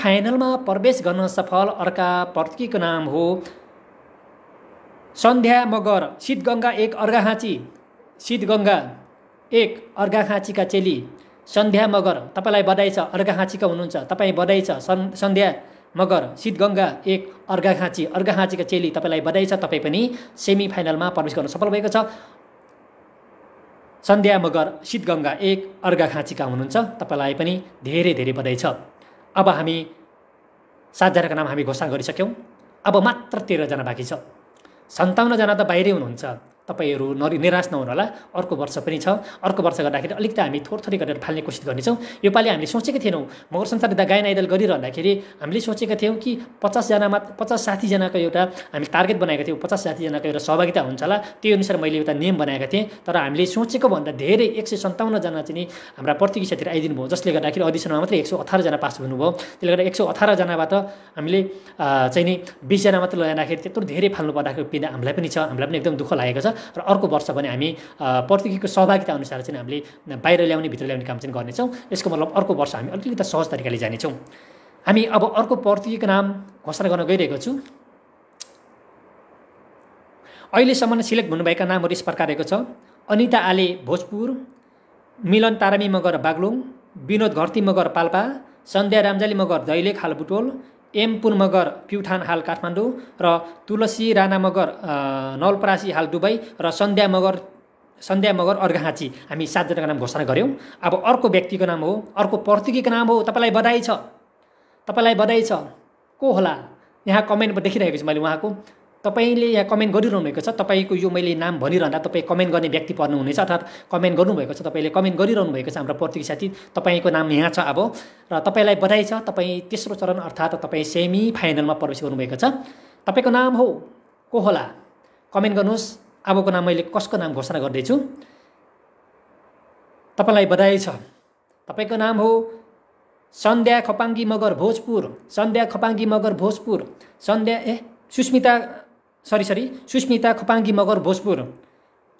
A: फाइनलमा प्रवेश गर्न सफल अर्का प्रतियोगीको नाम हो सन्ध्या मगर सिद्धगङ्गा एक अर्घाखाँची सिद्धगङ्गा एक अर्घाखाँचीका चेली सन्ध्या मगर तपाईँलाई बधाई छ अर्घाहाँचीका हुनुहुन्छ तपाईँ बधाई छ सन् सन्ध्या मगर सिद्धगङ्गा एक अर्घाखाँची अर्घाखाँचीका चेली तपाईँलाई बधाई छ तपाईँ पनि सेमी फाइनलमा प्रवेश गर्न सफल भएको छ सन्ध्या मगर शीतगङ्गा एक अर्घाखाँचीका हुनुहुन्छ तपाईँलाई पनि धेरै धेरै बधाई छ अब हामी सातजनाको नाम हामी घोषणा गरिसक्यौँ अब मात्र तेह्रजना बाँकी छ सन्ताउन्नजना त बाहिरै हुनुहुन्छ तपाईँहरू नरि निराश नहुनुहोला अर्को वर्ष पनि छ अर्को वर्ष गर्दाखेरि अलिकति हामी थोर थोरै गरेर फाल्ने कोसिस गर्नेछौँ योपालि हामीले सोचेको थिएनौँ मगर संसार गायन आइदल गरिरहँदाखेरि हामीले सोचेका थियौँ कि पचासजना मात्र पचास साठीजनाको एउटा हामीले टार्गेट बनाएको थियौँ पचास साठीजनाको एउटा सहभागिता हुन्छ होला त्यही अनुसार मैले एउटा नियम बनाएको थिएँ तर हामीले सोचेको भन्दा धेरै एक सय सन्ताउन्नजना चाहिँ हाम्रा प्रतियोगितातिर आइदिनु भयो जसले गर्दाखेरि अडिसनमा मात्रै एक सय अठारजना पास हुनुभयो त्यसले गर्दा एक सौ अठारजनाबाट हामीले चाहिँ नि बिसजना मात्र लगाउँदाखेरि त्यत्रो धेरै फाल्नु पर्दाखेरि पिँदा हामीलाई पनि छ हामीलाई पनि एकदम दुःख लागेको छ र अर्को वर्ष भने हामी प्रतिको सहभागिता अनुसार चाहिँ हामीले बाहिर ल्याउने भित्र ल्याउने काम चाहिँ गर्नेछौँ यसको मतलब अर्को वर्ष हामी अलिकति सहज तरिकाले जानेछौँ हामी अब अर्को प्रतिको नाम घोषणा गर्न गइरहेको छु अहिलेसम्म सिलेक्ट हुनुभएका नामहरू यस प्रकार रहेको छ अनिता आले भोजपुर मिलन तारामी मगर बाग्लुङ विनोद घर्ती मगर पाल्पा सन्ध्या रामजाली मगर दैले खालबुटोल एम पुन मगर प्युठान हाल काठमाडौँ र तुलसी राणा मगर नलपरासी हाल दुबई र सन्ध्या मगर सन्ध्या मगर अर्घाँची हामी सातजनाको नाम घोषणा गऱ्यौँ अब अर्को व्यक्तिको नाम हो अर्को पर्तुगीको नाम हो तपाईँलाई बधाई छ तपाईँलाई बधाई छ को होला यहाँ कमेन्टमा देखिरहेको छु मैले उहाँको तपाईँले यहाँ कमेन्ट गरिरहनु भएको छ तपाईँको यो मैले नाम भनिरहँदा तपाईँ कमेन्ट गर्ने व्यक्ति पर्नुहुनेछ अर्थात् कमेन्ट गर्नुभएको छ तपाईँले कमेन्ट गरिरहनु भएको छ हाम्रो प्रतियोगी साथी तपाईँको नाम यहाँ छ अब र तपाईँलाई बधाई छ तपाईँ तेस्रो चरण अर्थात् तपाईँ सेमी फाइनलमा प्रवेश गर्नुभएको छ तपाईँको नाम हो को होला कमेन्ट गर्नुहोस् अबको नाम मैले कसको नाम घोषणा गर्दैछु तपाईँलाई बधाई छ तपाईँको नाम हो सन्ध्या खपाङ्गी मगर भोजपुर सन्ध्या खपाङ्गी मगर भोजपुर सन्ध्या ए सुस्मिता सरी सरी सुस्मिता खपाङ्गी मगर भोजपुर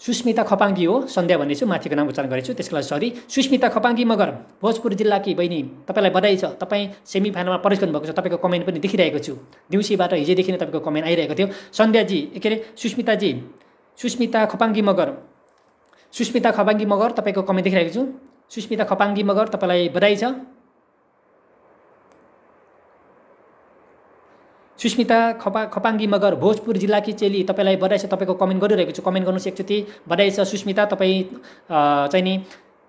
A: सुस्मिता खपाङ्गी हो सन्ध्या भन्दैछु माथिको नाम उच्चारण गरेको छु त्यसको लागि सरी सुस्मिता खपाङ्गी मगर भोजपुर जिल्लाकी बहिनी तपाईँलाई बधाई छ तपाईँ सेमी फाइनलमा प्रवेश भएको छ तपाईँको कमेन्ट पनि देखिरहेको छु दिउँसीबाट हिजोदेखि नै तपाईँको कमेन्ट आइरहेको थियो सन्ध्याजी के अरे सुस्मिताजी सुस्मिता खपाङ्गी मगर सुस्मिता खपाङ्गी मगर तपाईँको कमेन्ट देखिरहेको छु सुस्मिता खपाङ्गी मगर तपाईँलाई बधाई छ सुस्मिता खपा खपाङ्गी मगर भोजपुर जिल्लाकी चेली तपाईँलाई बधाई छ तपाईँको कमेन्ट गरिरहेको छु कमेन्ट गर्नुहोस् एकचोटि बधाई छ सुस्मिता तपाईँ चाहिँ नि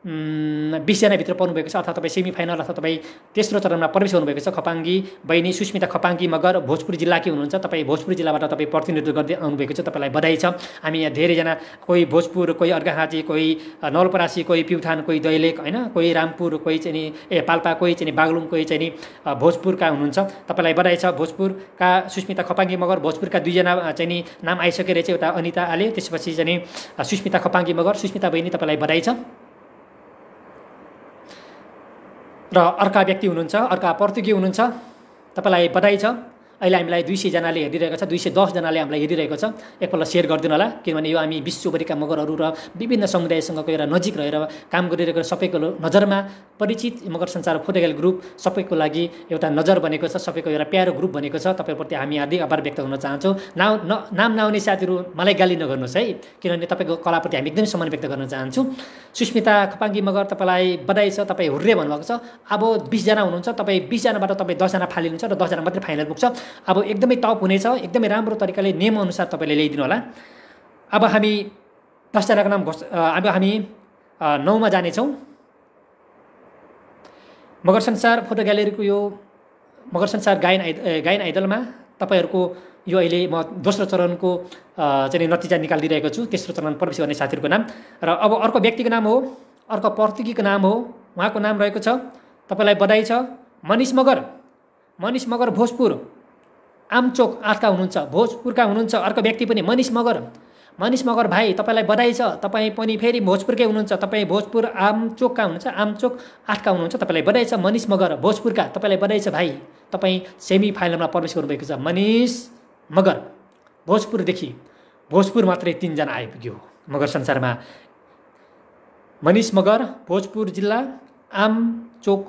A: बिसजनाभित्र पर्नुभएको छ अथवा तपाईँ सेमी फाइनल अथवा तपाईँ तेस्रो चरणमा प्रवेश हुनुभएको छ खपाङ्गी बहिनी सुस्मिता खपाङ्गी मगर भोजपुर जिल्लाकै हुनुहुन्छ तपाईँ भोजपुर जिल्लाबाट तपाईँ प्रतिनिधित्व गर्दै आउनुभएको छ तपाईँलाई बधाई छ हामी यहाँ धेरैजना कोही भोजपुर कोही अर्घाखाँची कोही नलपरासी कोही प्युठान कोही दैलेख होइन कोही रामपुर कोही चाहिँ ए पाल्पा कोही चाहिँ बागलुङ कोही चाहिँ भोजपुरका हुनुहुन्छ तपाईँलाई बधाई छ भोजपुरका सुस्मिता खपाङ्गी मगर भोजपुरका दुईजना चाहिँ नाम आइसकेर चाहिँ एउटा अनिता आले त्यसपछि चाहिँ सुस्मिता खपाङ्गी मगर सुस्मिता बहिनी तपाईँलाई बधाई छ र अर्का व्यक्ति हुनुहुन्छ अर्का प्रतियोगी हुनुहुन्छ तपाईँलाई बधाई छ अहिले हामीलाई दुई सयजनाले हेरिरहेको छ दुई सय दसजनाले हामीलाई हेरिरहेको छ एकपल्ट सेयर गरिदिनु होला किनभने यो हामी विश्वभरिका मगरहरू र विभिन्न समुदायसँगको एउटा नजिक रहेर काम गरिरहेको सबैको नजरमा परिचित मगर सञ्चार फोटोग्याल ग्रुप सबैको लागि एउटा नजर बनेको छ सबैको एउटा प्यारो ग्रुप बनेको छ तपाईँप्रति हामी हार्दिक आभार व्यक्त गर्न चाहन्छौँ नाउ न नाम नआउने साथीहरू मलाई गाली नगर्नुहोस् है किनभने तपाईँको कलाप्रति हामी एकदमै सम्मान व्यक्त गर्न चाहन्छौँ सुस्मिता खपाङ्गी मगर तपाईँलाई बधाई छ तपाईँ हुर्रे भन्नुभएको छ अब बिसजना हुनुहुन्छ तपाईँ बिसजनाबाट तपाईँ दसजना फालिनुहुन्छ र दसजना मात्रै फाइनल पुग्छ अब एकदमै टप हुनेछ एकदमै राम्रो तरिकाले नियमअनुसार तपाईँले ल्याइदिनु होला अब हामी दसजनाको नाम घोष अब हामी नौमा जानेछौँ मगर संसार फोटो ग्यालेरीको यो मगर संसार गायन आइ गायन आइडलमा तपाईँहरूको यो अहिले म दोस्रो चरणको चाहिँ नतिजा निकालिदिइरहेको छु तेस्रो चरण प्रवेश गर्ने साथीहरूको नाम र अब अर्को व्यक्तिको नाम हो अर्को प्रतिकीको नाम हो उहाँको नाम रहेको छ तपाईँलाई बधाई छ मनिष मगर मनिष मगर भोजपुर आमचोक अर्का हुनुहुन्छ भोजपुरका हुनुहुन्छ अर्को व्यक्ति पनि मनिष मगर मनिष मगर भाइ तपाईँलाई बधाई छ तपाईँ पनि फेरि भोजपुरकै हुनुहुन्छ तपाईँ भोजपुर आमचोकका हुनुहुन्छ आमचोक आठका हुनुहुन्छ तपाईँलाई बधाई छ मनिष मगर भोजपुरका तपाईँलाई बधाई छ भाइ तपाईँ सेमी फाइनलमा प्रवेश गर्नुभएको छ मनिष मगर भोजपुरदेखि भोजपुर मात्रै तिनजना आइपुग्यो मगर संसारमा मनिष मगर भोजपुर जिल्ला आमचोक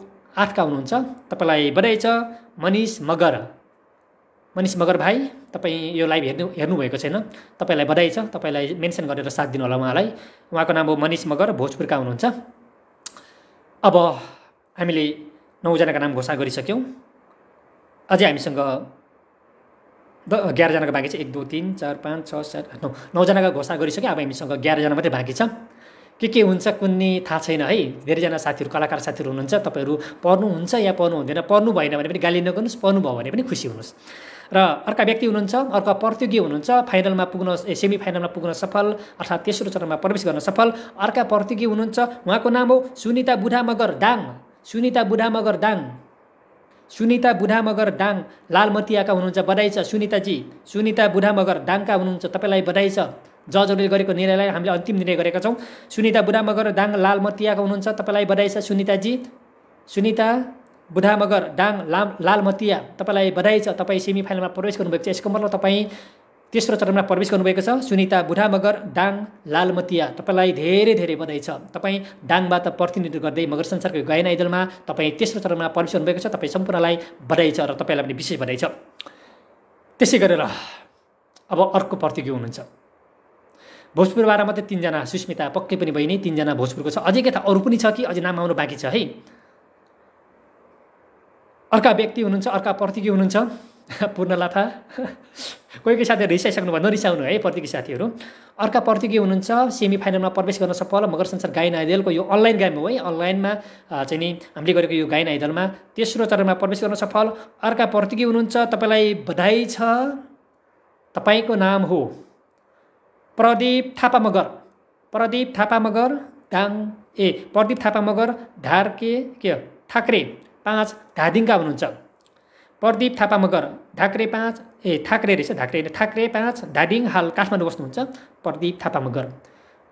A: आठका हुनुहुन्छ तपाईँलाई बधाई छ मनिष मगर मनिष मगर भाइ तपाईँ यो लाइभ हेर्नु हेर्नुभएको छैन तपाईँलाई बधाई छ तपाईँलाई मेन्सन गरेर साथ दिनु होला उहाँलाई उहाँको नाम हो मनिष मगर भोजपुरका हुनुहुन्छ अब हामीले नौजनाको नाम घोषणा गरिसक्यौँ अझै हामीसँग द एघारजनाको बाँकी छ एक दुई तिन चार पाँच छ सात आठ नौ नौजनाको घोषणा गरिसक्यो अब हामीसँग एघारजना मात्रै बाँकी छ के के हुन्छ कुन्नी थाहा छैन है धेरैजना साथीहरू कलाकार साथीहरू हुनुहुन्छ तपाईँहरू पढ्नुहुन्छ या पढ्नु हुँदैन पढ्नु भएन भने पनि गाली नगर्नुहोस् पढ्नुभयो भने पनि खुसी हुनुहोस् र अर्का व्यक्ति हुनुहुन्छ अर्का प्रतियोगी हुनुहुन्छ फाइनलमा पुग्न सेमी फाइनलमा पुग्न सफल अर्थात् तेस्रो चरणमा प्रवेश गर्न सफल अर्का प्रतियोगी हुनुहुन्छ उहाँको नाम हो सुनिता बुढा मगर डाङ सुनिता बुढा मगर डाङ सुनिता बुढा मगर डाङ लालमतियाका हुनुहुन्छ बधाई छ सुनिताजी सुनिता बुढा मगर डाङका हुनुहुन्छ तपाईँलाई बधाई छ जजहरूले गरेको निर्णयलाई हामीले अन्तिम निर्णय गरेका छौँ सुनिता बुढा मगर दाङ लालमतियाका हुनुहुन्छ तपाईँलाई बधाई छ सुनिताजी सुनिता बुधा मगर डाङ लाम लालमतिया तपाईँलाई बधाई छ तपाईँ सेमी फाइनलमा प्रवेश गर्नुभएको छ यसको मतलब तपाईँ तेस्रो चरणमा प्रवेश गर्नुभएको छ सुनिता बुढा मगर डाङ लालमतिया तपाईँलाई धेरै धेरै बधाई छ तपाईँ डाङबाट प्रतिनिधित्व गर्दै मगर संसारको गायन आइडलमा तपाईँ तेस्रो चरणमा प्रवेश गर्नुभएको छ तपाईँ सम्पूर्णलाई बधाई छ र तपाईँलाई पनि विशेष बधाई छ त्यसै गरेर अब अर्को प्रतियोगी हुनुहुन्छ भोजपुरबाट मात्रै तिनजना सुस्मिता पक्कै पनि बहिनी तिनजना भोजपुरको छ अझै के त अरू पनि छ कि अझै नाम आउनु बाँकी छ है अर्का व्यक्ति हुनुहुन्छ अर्का प्रतिकी हुनुहुन्छ पूर्ण लाथा कोही कोही साथीहरू रिसाइसक्नु भयो नरिसाउनु है प्रतिकी साथीहरू अर्का प्रतिकी हुनुहुन्छ सेमी फाइनलमा प्रवेश गर्न सफल मगर संसार गायन आइदलको यो अनलाइन गेम हो है अनलाइनमा चाहिँ नि हामीले गरेको यो गायन आइदलमा तेस्रो चरणमा प्रवेश गर्न सफल अर्का प्रतिकी हुनुहुन्छ तपाईँलाई बधाई छ तपाईँको नाम हो प्रदीप थापा मगर प्रदीप थापा मगर दाङ ए प्रदीप थापा मगर धारके के ठाकरे पाँच धादिङका हुनुहुन्छ प्रदीप थापा मगर ढाक्रे पाँच ए ठाक्रे रहेछ ढाक्रे ठाकरे पाँच धादिङ हाल काठमाडौँ बस्नुहुन्छ प्रदीप थापा मगर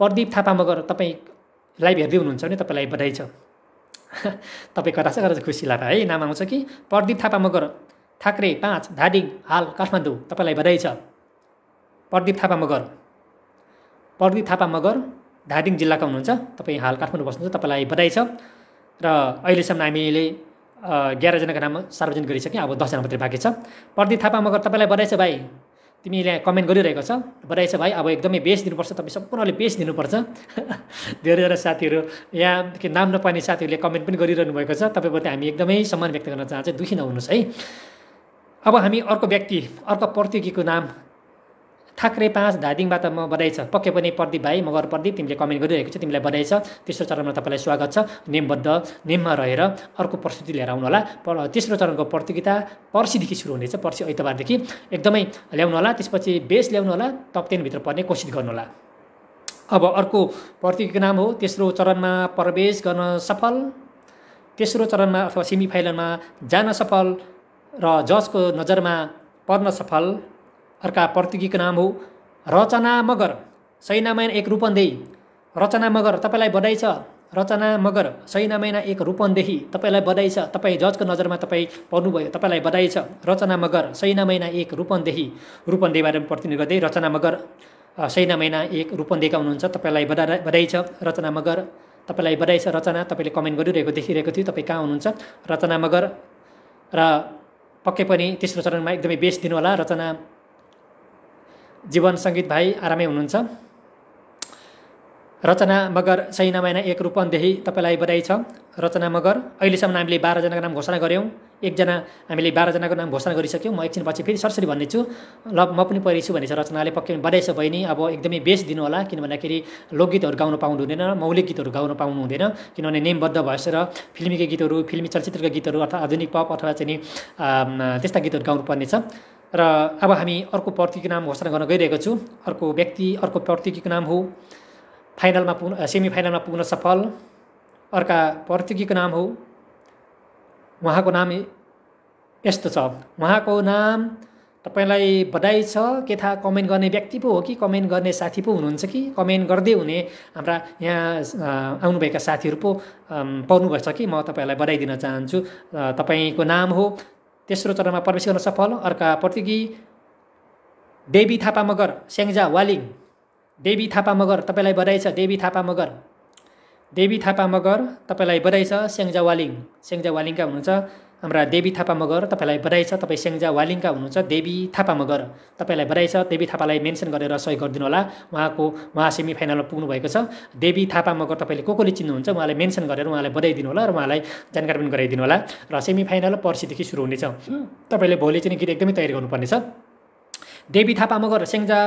A: प्रदीप थापा मगर तपाईँ लाइभ हेर्दै हुनुहुन्छ भने तपाईँलाई बधाई छ तपाईँ कता छ कता खुसी लापा है नाम आउँछ कि प्रदीप थापा मगर ठाक्रे पाँच धादिङ हाल काठमाडौँ तपाईँलाई बधाई छ प्रदीप थापा मगर प्रदीप थापा मगर धादिङ जिल्लाका हुनुहुन्छ तपाईँ हाल काठमाडौँ बस्नुहुन्छ तपाईँलाई बधाई छ र अहिलेसम्म हामीले ग्यारजनाको नाम सार्वजनिक गरिसकेँ अब दसजना मात्रै बाँकी छ प्रदीप थापा मगर तपाईँलाई बधाई छ भाइ तिमीले कमेन्ट गरिरहेको छ बधाई छ भाइ अब एकदमै बेस दिनुपर्छ तपाईँ सम्पूर्णले बेस दिनुपर्छ धेरैजना साथीहरू यहाँ के नाम नपाने साथीहरूले कमेन्ट पनि गरिरहनु भएको छ तपाईँप्रति हामी एकदमै सम्मान व्यक्त गर्न चाहन्छौँ दुःखी नहुनुहोस् है अब हामी अर्को व्यक्ति अर्को प्रतियोगीको नाम ठाकरे पाँच धादिङबाट म बधाई छ पक्कै पनि प्रदीप भाइ मगर प्रदीप तिमीले कमेन्ट गरिरहेको छ तिमीलाई बधाई छ तेस्रो चरणमा तपाईँलाई स्वागत छ नियमबद्ध नेममा रहेर अर्को प्रस्तुति लिएर आउनुहोला होला तेस्रो चरणको प्रतियोगिता पर्सिदेखि सुरु हुनेछ पर्सि आइतबारदेखि एकदमै ल्याउनु होला त्यसपछि बेस ल्याउनु ल्याउनुहोला टप टेनभित्र पर्ने कोसिस गर्नुहोला अब अर्को प्रतियोगिताको नाम हो तेस्रो चरणमा प्रवेश गर्न सफल तेस्रो चरणमा अथवा सेमिफाइनलमा जान सफल र जजको नजरमा पर्न सफल अर्का प्रतीकीको नाम हो रचना मगर सैना महिना एक रूपन्देही रचना मगर तपाईँलाई बधाई छ रचना मगर सैना महिना एक रूपन्देही तपाईँलाई बधाई छ तपाईँ जजको नजरमा तपाईँ पढ्नुभयो तपाईँलाई बधाई छ रचना मगर सैना महिना एक रूपन्देही बारेमा प्रतिनिधि गर्दै रचना मगर सैना महिना एक रूपन्देहीका हुनुहुन्छ तपाईँलाई बधा बधाई छ रचना मगर तपाईँलाई बधाई छ रचना तपाईँले कमेन्ट गरिरहेको देखिरहेको थियो तपाईँ कहाँ हुनुहुन्छ रचना मगर र पक्कै पनि तेस्रो चरणमा एकदमै बेस दिनुहोला रचना जीवन सङ्गीत भाइ आरामै हुनुहुन्छ रचना मगर सहीना महिना एक रूपन्देही तपाईँलाई बधाई छ रचना मगर अहिलेसम्म हामीले बाह्रजनाको नाम घोषणा गऱ्यौँ एकजना हामीले बाह्रजनाको नाम घोषणा गरिसक्यौँ म एकछिनपछि फेरि सरसरी भन्नेछु ल म पनि पढेछु भनेछ रचनाले पक्कै बधाई छ बहिनी अब एकदमै बेस दिनु होला किन भन्दाखेरि लोकगीतहरू गाउनु पाउनु हुँदैन मौलिक गीतहरू गाउनु पाउनु हुँदैन किनभने नेमबद्ध भएर फिल्मीको गीतहरू फिल्मी चलचित्रका गीतहरू अथवा आधुनिक पप अथवा चाहिँ त्यस्ता गीतहरू गाउनुपर्नेछ र अब हामी अर्को प्रतिको नाम घोषणा गर्न गइरहेको छु अर्को व्यक्ति अर्को प्रतियोगीको नाम हो फाइनलमा पुग्न सेमी फाइनलमा पुग्न सफल अर्का प्रतियोगीको नाम हो उहाँको नाम यस्तो छ उहाँको नाम तपाईँलाई बधाई छ के थाहा कमेन्ट गर्ने व्यक्ति पो हो कि कमेन्ट गर्ने साथी पो हुनुहुन्छ कि कमेन्ट गर्दै हुने हाम्रा यहाँ आउनुभएका साथीहरू पो पाउनुभएछ कि म तपाईँहरूलाई बधाई दिन चाहन्छु तपाईँको नाम हो तेस्रो चरणमा प्रवेश गर्न सफल अर्का प्रतियोगी देवी थापा मगर स्याङ्जा वालिङ देवी थापा मगर तपाईँलाई बधाई छ देवी थापा मगर देवी थापा मगर तपाईँलाई बधाई छ स्याङ्जा वालिङ स्याङ्जा वालिङका हुनुहुन्छ हाम्रा देवी थापा मगर तपाईँलाई बधाई छ तपाईँ सेङ्जा वालिङका हुनुहुन्छ देवी थापा मगर तपाईँलाई बधाई छ देवी थापालाई मेन्सन गरेर सहयोग गरिदिनु होला उहाँको उहाँ सेमी फाइनलमा पुग्नुभएको छ देवी थापा मगर तपाईँले को कोले चिन्नुहुन्छ उहाँलाई मेन्सन गरेर उहाँलाई बधाई दिनु होला र उहाँलाई जानकारी पनि गराइदिनु होला र सेमी फाइनल पर्सिदेखि सुरु हुनेछ तपाईँले भोलि चाहिँ गीत एकदमै तयारी गर्नुपर्नेछ देवी थापा मगर सेङ्जा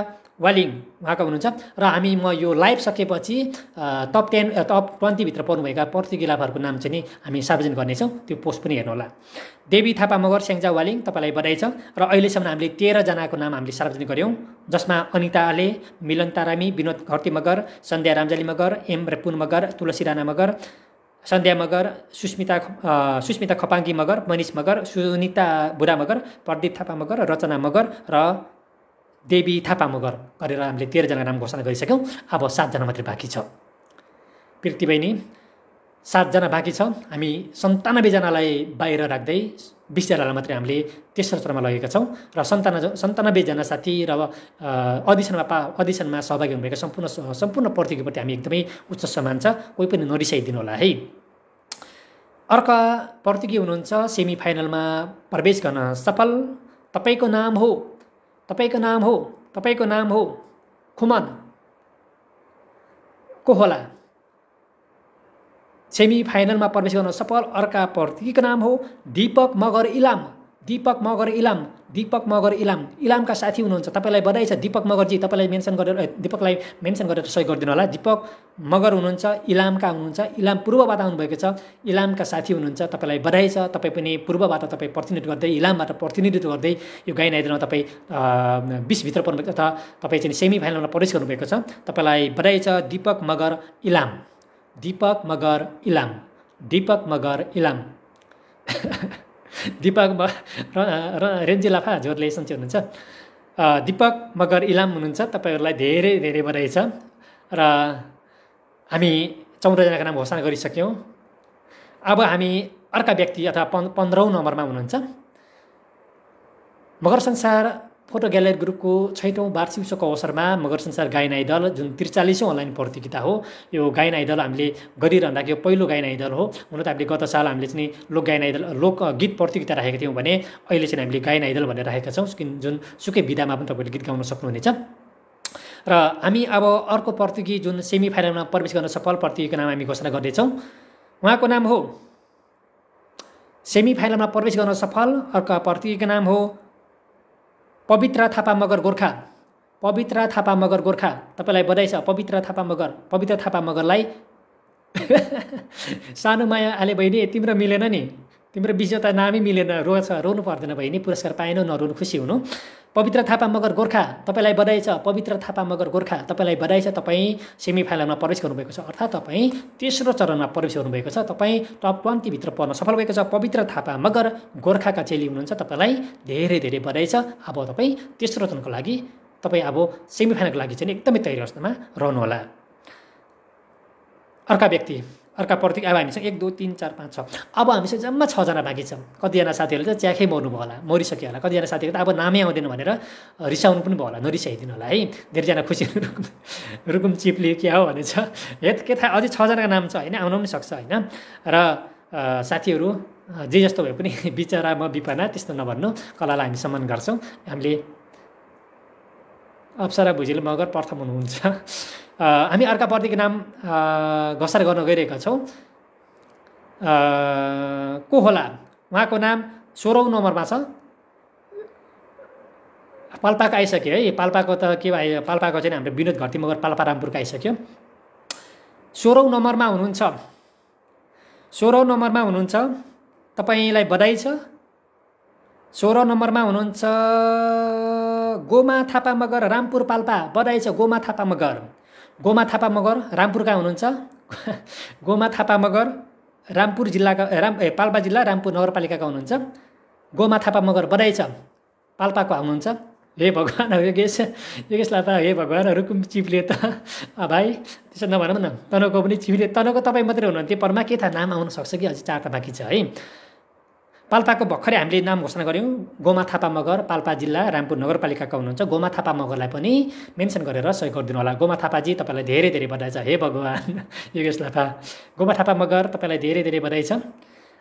A: वालिङ उहाँको हुनुहुन्छ र हामी म यो लाइभ सकेपछि टप टेन टप ट्वेन्टीभित्र पर्नुभएका प्रतियोगिलापहरूको नाम चाहिँ नि हामी सार्वजनिक गर्नेछौँ त्यो पोस्ट पनि हेर्नुहोला देवी थापा मगर स्याङ्जा वालिङ तपाईँलाई बधाई छ र अहिलेसम्म हामीले तेह्रजनाको नाम हामीले सार्वजनिक गऱ्यौँ जसमा अनिता आले मिलन तारामी विनोद घर्ती मगर सन्ध्या रामजाली मगर एम रेपुन मगर तुलसी राणा मगर सन्ध्या मगर सुस्मिता सुस्मिता खपाङ्गी मगर मनिष मगर सुनिता बुढा मगर प्रदीप थापा मगर रचना मगर र देवी थापा मगर गरेर हामीले तेह्रजना नाम घोषणा गरिसक्यौँ अब सातजना मात्रै बाँकी छ प्रीति बहिनी सातजना बाँकी छ हामी सन्तानब्बेजनालाई बाहिर राख्दै बिसजनालाई मात्रै हामीले तेस्रो चरणमा लगेका छौँ र सन्तान सन्तानब्बेजना साथी र अधिसनमा पा अधिसनमा सहभागी हुनुभएका सम्पूर्ण सम्पूर्ण प्रतियोगीप्रति हामी एकदमै उच्च सम्मान छ कोही पनि नरिसाइदिनु होला है अर्का प्रतियोगी हुनुहुन्छ सेमी फाइनलमा प्रवेश गर्न सफल तपाईँको नाम हो तपाईँको नाम हो तपाईँको नाम हो खुमन को होला सेमी फाइनलमा प्रवेश गर्न सफल अर्का प्रतिको नाम हो दिपक मगर इलाम दिपक मगर इलाम दिपक मगर इलाम इलामका साथी हुनुहुन्छ तपाईँलाई बधाई छ दिपक मगरजी तपाईँलाई मेन्सन गरेर दिपकलाई मेन्सन गरेर सहयोग गरिदिनु होला दिपक मगर हुनुहुन्छ इलामका हुनुहुन्छ इलाम पूर्वबाट आउनुभएको छ इलामका साथी हुनुहुन्छ तपाईँलाई बधाई छ तपाईँ पनि पूर्वबाट तपाईँ प्रतिनिधित्व गर्दै इलामबाट प्रतिनिधित्व गर्दै यो गाई आइदिनमा तपाईँ बिसभित्र पर्नुभएको अथवा तपाईँ चाहिँ सेमी फाइनलमा प्रवेश गर्नुभएको छ तपाईँलाई बधाई छ दीपक मगर इलाम दिपक मगर इलाम दिपक मगर इलाम दिपक र रेन्जी लाफा जो सन्चै हुनुहुन्छ दिपक मगर इलाम हुनुहुन्छ तपाईँहरूलाई धेरै धेरै बधाई छ र हामी चौधजनाको नाम घोषणा गरिसक्यौँ अब हामी अर्का व्यक्ति अथवा पन् पन्ध्रौँ नम्बरमा हुनुहुन्छ मगर संसार फोटो ग्यालेरी ग्रुपको छैटौँ वार्षिक उत्सवको अवसरमा मगर संसार गायन आइडल जुन त्रिचालिसौँ अनलाइन प्रतियोगिता हो यो गायन आइडल हामीले यो पहिलो गायन आइडल हो हुन त हामीले गत साल हामीले चाहिँ लोक गायन आइडल लोक गीत प्रतियोगिता राखेका थियौँ भने अहिले चाहिँ हामीले गायन आइडल भनेर राखेका छौँ जुन सुकै विधामा पनि तपाईँले गीत गाउन सक्नुहुनेछ र हामी अब अर्को प्रतियोगी जुन सेमी फाइनलमा प्रवेश गर्न सफल प्रतियोगीको नाम हामी घोषणा गर्दैछौँ उहाँको नाम हो सेमी फाइनलमा प्रवेश गर्न सफल अर्को प्रतियोगीको नाम हो पवित्र थापा मगर गोर्खा पवित्र थापा मगर गोर्खा तपाईँलाई बधाई छ पवित्र थापा मगर पवित्र थापा मगरलाई सानो माया आले बहिनी तिम्रो मिलेन नि तिम्रो विजेता नामै मिलेन रोएछ रोनु पर्दैन भयो नि पुरस्कार पाएनौ नरोनु खुसी हुनु पवित्र थापा मगर गोर्खा तपाईँलाई बधाई छ पवित्र थापा मगर गोर्खा तपाईँलाई बधाई छ तपाईँ सेमी फाइनलमा प्रवेश गर्नुभएको छ अर्थात् तपाईँ तेस्रो चरणमा प्रवेश गर्नुभएको छ तपाईँ टप ट्वेन्टीभित्र पर्न सफल भएको छ पवित्र थापा मगर गोर्खाका चेली हुनुहुन्छ तपाईँलाई धेरै धेरै बधाई छ अब तपाईँ तेस्रो चरणको लागि तपाईँ अब सेमी फाइनलको लागि चाहिँ एकदमै तयारी अवस्थामा रहनुहोला अर्का व्यक्ति अर्का प्रति अब हामीसँग एक दुई तिन चार पाँच छ अब हामीसँग जम्मा छजना बाँकी छ कतिजना साथीहरूले त च्याखै मर्नुभयो होला मरिसक्यो होला कतिजना साथीहरू त अब नामै आउँदैन भनेर रिसाउनु पनि भयो होला नरिसाइदिनु होला है धेरैजना खुसी रुकुम रुकुम चिप्ले क्या हो भनेछ हेत के थाहा अझै छजनाको नाम छ होइन आउनु पनि सक्छ होइन र साथीहरू जे जस्तो भए पनि बिचरा म विपना त्यस्तो नभन्नु कलालाई हामी सम्मान गर्छौँ हामीले अप्सरा भुजेल मगर प्रथम हुनुहुन्छ हामी अर्का प्रतिको नाम घोषणा गर्न गइरहेका छौँ को होला उहाँको नाम सोह्रौँ नम्बरमा छ पाल्पाको आइसक्यो है पाल्पाको त के भयो पाल्पाको चाहिँ हाम्रो विनोद घरती मगर पाल्पा रामपुरको आइसक्यो सोह्रौँ नम्बरमा हुनुहुन्छ सोह्रौँ नम्बरमा हुनुहुन्छ तपाईँलाई बधाई छ सोह्र नम्बरमा हुनुहुन्छ गोमा थापा मगर रामपुर पाल्पा बधाई छ गोमा थापा मगर गोमा थापा मगर रामपुरका हुनुहुन्छ गोमा थापा मगर रामपुर जिल्लाका राम ए पाल्पा जिल्ला रामपुर नगरपालिकाका हुनुहुन्छ गोमा थापा मगर बधाई छ पाल्पाको आउनुहुन्छ हे भगवान् योगेश योगेश लापा हे भगवान् रुकुम चिप्ले त भाइ त्यसो नभनौँ न तनको पनि चिप्ले तनको तपाईँ मात्रै हुनुहुन्थ्यो परमा के थाहा नाम आउन सक्छ कि अझै चार त बाँकी छ है पाल्पाको भर्खरै हामीले नाम घोषणा गऱ्यौँ गोमा थापा मगर पाल्पा जिल्ला रामपुर नगरपालिकाका हुनुहुन्छ गोमा थापा मगरलाई पनि मेन्सन गरेर सहयोग गरिदिनु होला गोमा थापाजी तपाईँलाई धेरै धेरै बधाई छ हे भगवान् योगेश लाफा गोमा थापा मगर तपाईँलाई धेरै धेरै बधाई छ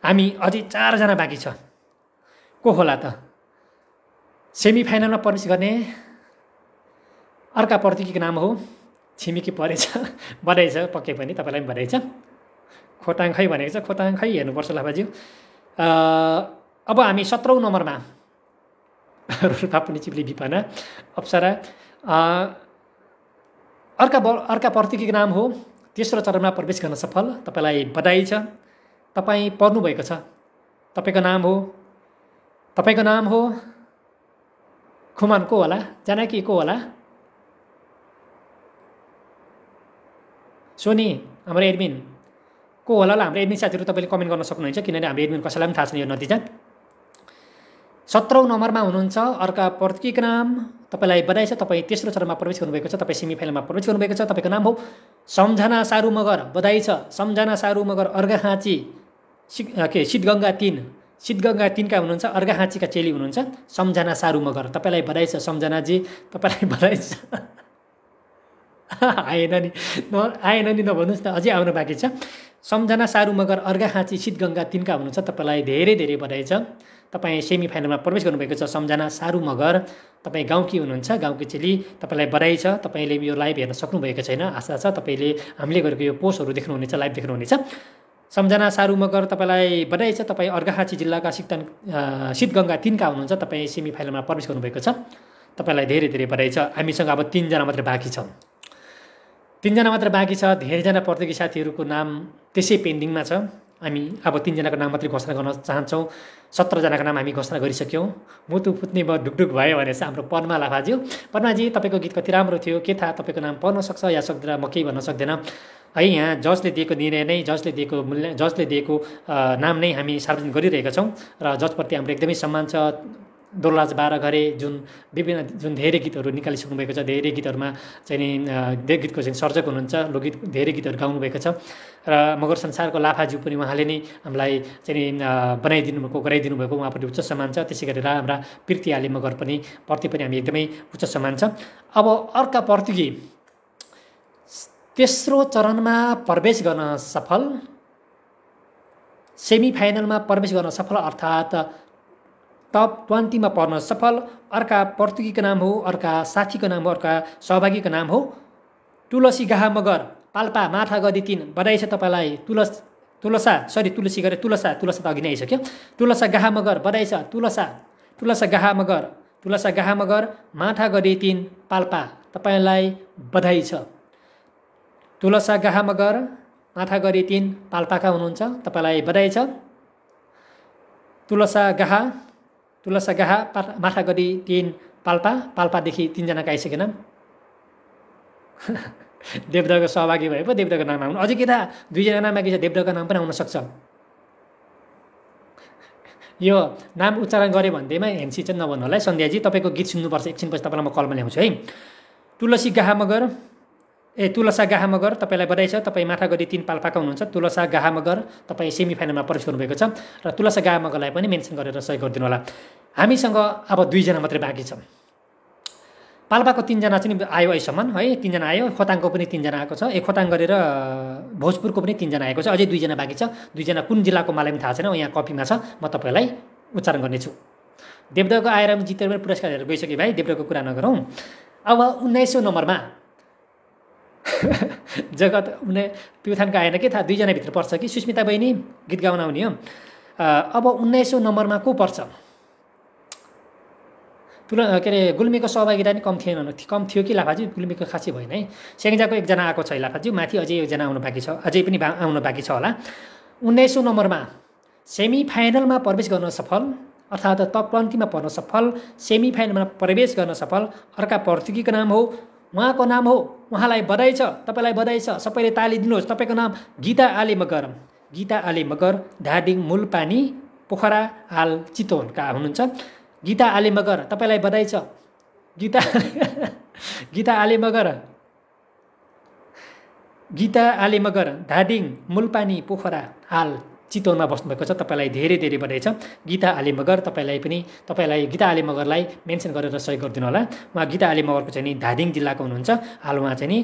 A: हामी अझै चारजना बाँकी छ को होला त सेमी फाइनलमा प्रवेश गर्ने अर्का प्रतिकीको नाम हो छिमेकी परेछ बधाई छ पक्कै पनि तपाईँलाई पनि बधाई छ खोटाङ खै भनेको छ खोटाङ खै हेर्नुपर्छ लाफाज्यू अब हामी सत्रौँ नम्बरमा पनि चिप्ली विपना अप्सरा अर्का अर्का प्रतीकीको नाम हो तेस्रो चरणमा प्रवेश गर्न सफल तपाईँलाई बधाई छ तपाईँ पढ्नुभएको छ तपाईँको नाम हो तपाईँको नाम हो खुमान को होला जानकी को होला सोनी हाम्रो एडमिन को होला होला हाम्रो एडमिन साथीहरू तपाईँले कमेन्ट गर्न सक्नुहुन्छ किनभने हाम्रो एडमिन कसैलाई पनि थाहा छैन यो नतिजा सत्रौँ नम्बरमा हुनुहुन्छ अर्का प्रतीक नाम तपाईँलाई बधाई छ तपाईँ तेस्रो चरणमा प्रवेश गर्नुभएको छ तपाईँ फाइनलमा प्रवेश गर्नुभएको छ तपाईँको नाम हो सम्झना सारु मगर बधाई छ सम्झना सारु मगर अर्घाहाँची सि के सिद्धगङ्गा तिन सिद्धगङ्गा तिनका हुनुहुन्छ अर्घाँचीका चेली हुनुहुन्छ सम्झना सारु मगर तपाईँलाई बधाई छ सम्झनाजी तपाईँलाई बधाई छ आएन नि न आएन नि नभन्नुहोस् न अझै आउनु बाँकी छ सम्झना सारु मगर अर्घाखाँची सिद्धगङ्गा तिनका हुनुहुन्छ तपाईँलाई धेरै धेरै बधाई छ तपाईँ सेमी फाइनलमा प्रवेश गर्नुभएको छ सम्झना सारु मगर तपाईँ गाउँकी हुनुहुन्छ गाउँकी चेली तपाईँलाई बधाई छ तपाईँले यो लाइभ हेर्न सक्नुभएको छैन आशा छ तपाईँले हामीले गरेको यो पोस्टहरू देख्नुहुनेछ लाइभ देख्नुहुनेछ सम्झना सारु मगर तपाईँलाई बधाई छ तपाईँ अर्घाखाँची जिल्लाका सिक्तान सिद्धगङ्गा तिनका हुनुहुन्छ तपाईँ सेमी फाइनलमा प्रवेश गर्नुभएको छ तपाईँलाई धेरै धेरै बधाई छ हामीसँग अब तिनजना मात्रै बाँकी छ तिनजना मात्र बाँकी छ धेरैजना प्रतियोगी साथीहरूको नाम त्यसै पेन्डिङमा छ हामी अब तिनजनाको नाम मात्रै घोषणा गर्न चाहन्छौँ सत्रजनाको नाम हामी घोषणा गरिसक्यौँ मुतु पुत्ने भयो ढुकढुक भयो भने चाहिँ हाम्रो पर्मा लाभाज्यू पर्माजी तपाईँको गीत कति राम्रो थियो के थाहा तपाईँको नाम पर्न सक्छ या सक्दैन म केही भन्न सक्दिनँ है यहाँ जजले दिएको निर्णय नै जजले दिएको मूल्य जजले दिएको नाम नै हामी सार्वजनिक गरिरहेका छौँ र जजप्रति हाम्रो एकदमै सम्मान छ दोर्लाज बाह्र गरे जुन विभिन्न जुन धेरै गीतहरू निकालिसक्नुभएको छ धेरै गीतहरूमा चाहिँ नि धेरै गीतको चाहिँ सर्जक हुनुहुन्छ लोकगीत धेरै गीतहरू गाउनुभएको छ र मगर संसारको लाफाज्यू पनि उहाँले नै हामीलाई चाहिँ नि बनाइदिनु भएको गराइदिनु भएको उहाँप्रति उच्च सम्मान छ त्यसै गरेर हाम्रा पृथ्वी आले मगर पनि प्रति पनि हामी एकदमै उच्च सम्मान छ अब अर्का प्रतियोगी तेस्रो चरणमा प्रवेश गर्न सफल सेमी फाइनलमा प्रवेश गर्न सफल अर्थात् टप ट्वेन्टीमा पर्न सफल अर्का पर्तुगीको नाम हो अर्का साथीको नाम हो अर्का सहभागीको नाम हो तुलसी गाह मगर पाल्पा माथा गदी तिन बधाई छ तपाईँलाई तुलस तुलसा सरी तुलसी गरे तुलसा तुलसा त अघि नै आइसक्यो तुलसा गाह मगर बधाई छ तुलसा तुलसा गाह मगर तुलसा गाह मगर माथा गदी तिन पाल्पा तपाईँलाई बधाई छ तुलसा गाह मगर माथा गरी तिन पाल्पाका हुनुहुन्छ तपाईँलाई बधाई छ तुलसा गाह गाह माथा गरी तिन पाल्पा पाल्पादेखि तिनजनाको नाम देवदाको सहभागी भए पो देवदाको नाम आउनु अझै केटा त दुईजना नाम छ देवदाको नाम पनि आउन सक्छ यो नाम उच्चारण गऱ्यो भनेदेखिमा हेन्सी चाहिँ नभन्नु होला है सन्ध्याजी तपाईँको गीत सुन्नुपर्छ एकछिनपछि तपाईँलाई म कलमा ल्याउँछु है तुलसी गाहा मगर ए तुलसा गाहामगर तपाईँलाई बधाई छ तपाईँ माथागरी तिन पाल्पाका हुनुहुन्छ तुलसा गाहामगर तपाईँ सेमी फाइनलमा प्रवेश गर्नुभएको छ र तुलसा गाहामगरलाई पनि मेन्सन गरेर सहयोग गरिदिनु होला हामीसँग अब दुईजना मात्रै बाँकी छ पाल्पाको तिनजना चाहिँ आयो अहिलेसम्म है तिनजना आयो खोताङको पनि तिनजना आएको छ ए खोताङ गरेर भोजपुरको पनि तिनजना आएको छ अझै दुईजना बाँकी छ दुईजना कुन जिल्लाको मलाई पनि थाहा छैन यहाँ कपीमा छ म तपाईँलाई उच्चारण गर्नेछु देवदाको आएर जितेर पनि पुरस्कारहरू गइसकेँ भाइ देवदको कुरा नगरौँ अब उन्नाइसौँ नम्बरमा जगत उनले प्युथानको आएन के थाहा दुईजनाभित्र पर्छ कि सुस्मिता बहिनी गीत गाउन आउने हो अब उन्नाइसौँ नम्बरमा को पर्छ तुल के अरे गुल्मीको सहभागिता नि कम थिएन कम थियो कि लाफाजी गुल्मीको खासै भएन है सेङ्जाको एकजना आएको छ लाफाजी माथि अझै एकजना आउनु बाँकी छ अझै पनि आउनु बाँकी छ होला उन्नाइसौँ नम्बरमा सेमी फाइनलमा प्रवेश गर्न सफल अर्थात् टप पर्न सफल सेमी फाइनलमा प्रवेश गर्न सफल अर्का प्रतियोगीको नाम हो उहाँको नाम हो उहाँलाई बधाई छ तपाईँलाई बधाई छ सबैले ताली दिनुहोस् तपाईँको नाम गीता आले मगर गीता आले मगर धादिङ मूलपानी पोखरा हाल चितवनका हुनुहुन्छ गीता आले मगर तपाईँलाई बधाई छ गीता गीता आले मगर गीता आले मगर धादिङ मूलपानी पोखरा हाल चितवनमा बस्नुभएको छ तपाईँलाई धेरै धेरै बधाई छ गीता आली मगर तपाईँलाई पनि तपाईँलाई गीता आली मगरलाई मेन्सन गरेर सहयोग गरिदिनु होला उहाँ गीता आली मगरको चाहिँ नि धादिङ जिल्लाको हुनुहुन्छ हाल उहाँ चाहिँ नि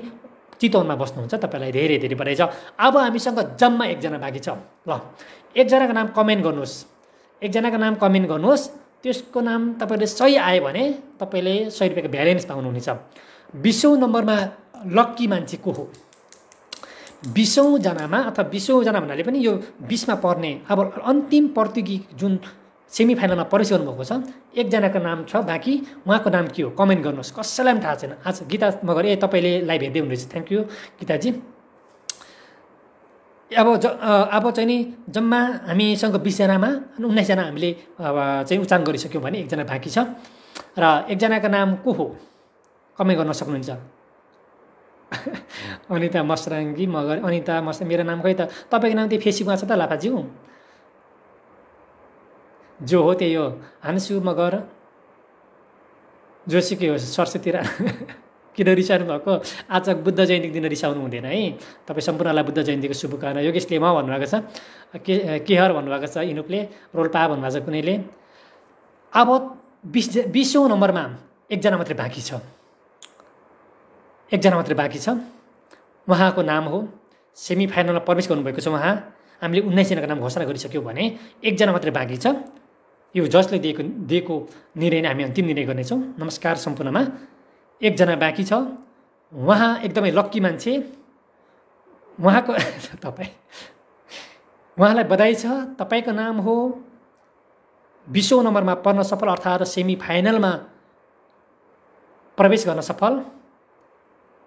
A: चितवनमा बस्नुहुन्छ तपाईँलाई धेरै धेरै बधाई छ अब हामीसँग जम्मा एकजना बाँकी छ ल एकजनाको नाम कमेन्ट गर्नुहोस् एकजनाको नाम कमेन्ट गर्नुहोस् त्यसको नाम तपाईँले सही आयो भने तपाईँले सय रुपियाँको भ्यालेन्स पाउनुहुनेछ बिसौँ नम्बरमा लक्की मान्छे को हो बिसौँजनामा अथवा बिसौँजना भन्नाले पनि यो बिसमा पर्ने अब अन्तिम प्रतियोगी जुन सेमी फाइनलमा गर्नुभएको छ एकजनाको नाम छ बाँकी उहाँको नाम के हो कमेन्ट गर्नुहोस् कसैलाई पनि थाहा छैन आज गीता मगर ए तपाईँले लाइभ हेर्दै हुनुहुन्छ थ्याङ्क यू गीताजी अब ज अब चाहिँ नि जम्मा हामीसँग बिसजनामा उन्नाइसजना हामीले चाहिँ उचान गरिसक्यौँ भने एकजना बाँकी छ र एकजनाको नाम को हो कमेन्ट गर्न सक्नुहुन्छ अनिता मसराङ्गी मगर अनिता मस मेरो नाम खै त तपाईँको नाम त्यो फेसीमा छ त लाफाज्यू जो हो त्यही हो हान्सु मगर जोसुकै हो सरस्वती रा किन रिसाउनु भएको आज बुद्ध जयन्तीको दिन रिसाउनु हुँदैन है तपाईँ सम्पूर्णलाई बुद्ध जयन्तीको शुभकामना योगेशले म भन्नुभएको छ के केहर भन्नुभएको छ इनुपले रोल्पा भन्नुभएको छ कुनैले अब बिस बिसौँ नम्बरमा एकजना मात्रै बाँकी छ एकजना मात्रै बाँकी छ उहाँको नाम हो सेमी फाइनलमा प्रवेश गर्नुभएको छ उहाँ हामीले उन्नाइसजनाको नाम घोषणा गरिसक्यौँ भने एकजना मात्रै बाँकी छ यो जजले दिएको दिएको निर्णय नै हामी अन्तिम निर्णय गर्नेछौँ नमस्कार सम्पूर्णमा एकजना बाँकी छ उहाँ एकदमै लक्की मान्छे उहाँको तपाईँ उहाँलाई बधाई छ तपाईँको नाम हो बिसौँ नम्बरमा पर्न सफल अर्थात् सेमी फाइनलमा प्रवेश गर्न सफल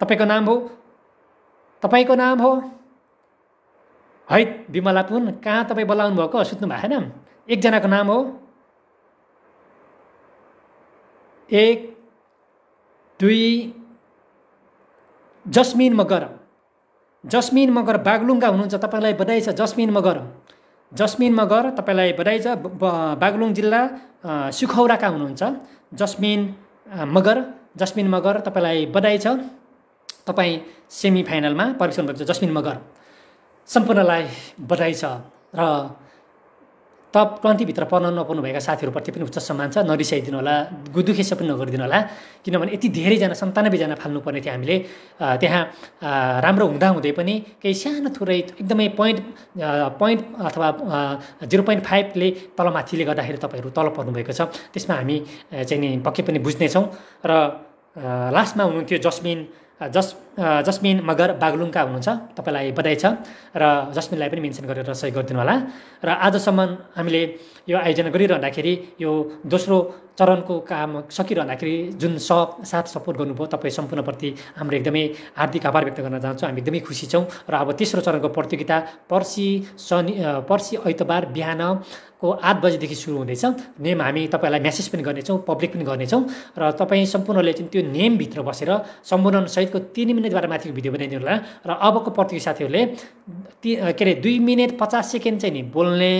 A: तपाईँको नाम हो तपाईँको नाम हो है विमला पुन कहाँ तपाईँ बोलाउनु भएको सुत्नु भएन एकजनाको नाम हो एक दुई जस्मिन मगर जस्मिन मगर बागलुङका हुनुहुन्छ तपाईँलाई बधाई छ जस्मिन मगर जस्मिन मगर तपाईँलाई बधाई छ बागलुङ जिल्ला सुखौराका हुनुहुन्छ जस्मिन मगर जस्मिन मगर तपाईँलाई बधाई छ तपाईँ सेमी फाइनलमा प्रवेश गर्नुभएको छ जस्मिन मगर सम्पूर्णलाई बधाई छ र तप ट्वेन्टीभित्र पर्न नपर्नुभएका साथीहरूप्रति पनि उच्च सम्मान छ नरिसाइदिनु होला गुदुखेस पनि नगरिदिनु होला किनभने यति धेरैजना सन्तानब्बेजना फाल्नुपर्ने थियो हामीले त्यहाँ राम्रो हुँदाहुँदै पनि केही सानो थोरै एकदमै पोइन्ट पोइन्ट अथवा जिरो पोइन्ट फाइभले तलमाथिले गर्दाखेरि तपाईँहरू तल पर्नुभएको छ त्यसमा हामी चाहिँ नि पक्कै पनि बुझ्नेछौँ र लास्टमा हुनुहुन्थ्यो जस्मिन जस जस्मिन मगर बागलुङका हुनुहुन्छ तपाईँलाई बधाई छ र जस्मिनलाई पनि मेन्सन गरेर सहयोग गरिदिनु होला र आजसम्म हामीले यो आयोजना गरिरहँदाखेरि यो दोस्रो चरणको काम सकिरहँदाखेरि जुन स साथ सपोर्ट गर्नुभयो तपाईँ सम्पूर्णप्रति हाम्रो एकदमै हार्दिक आभार व्यक्त गर्न चाहन्छौँ हामी एकदमै खुसी छौँ र अब तेस्रो चरणको प्रतियोगिता पर्सि शनि पर्सि आइतबार बिहानको आठ बजीदेखि सुरु हुँदैछ नेम हामी तपाईँलाई म्यासेज पनि गर्नेछौँ पब्लिक पनि गर्नेछौँ र तपाईँ सम्पूर्णले चाहिँ त्यो नेमभित्र बसेर सम्बोधनसहितको तिन मिनटबाट माथिको भिडियो बनाइदिनु होला र अबको प्रतियोगी साथीहरूले ती के अरे दुई मिनट पचास सेकेन्ड चाहिँ नि बोल्ने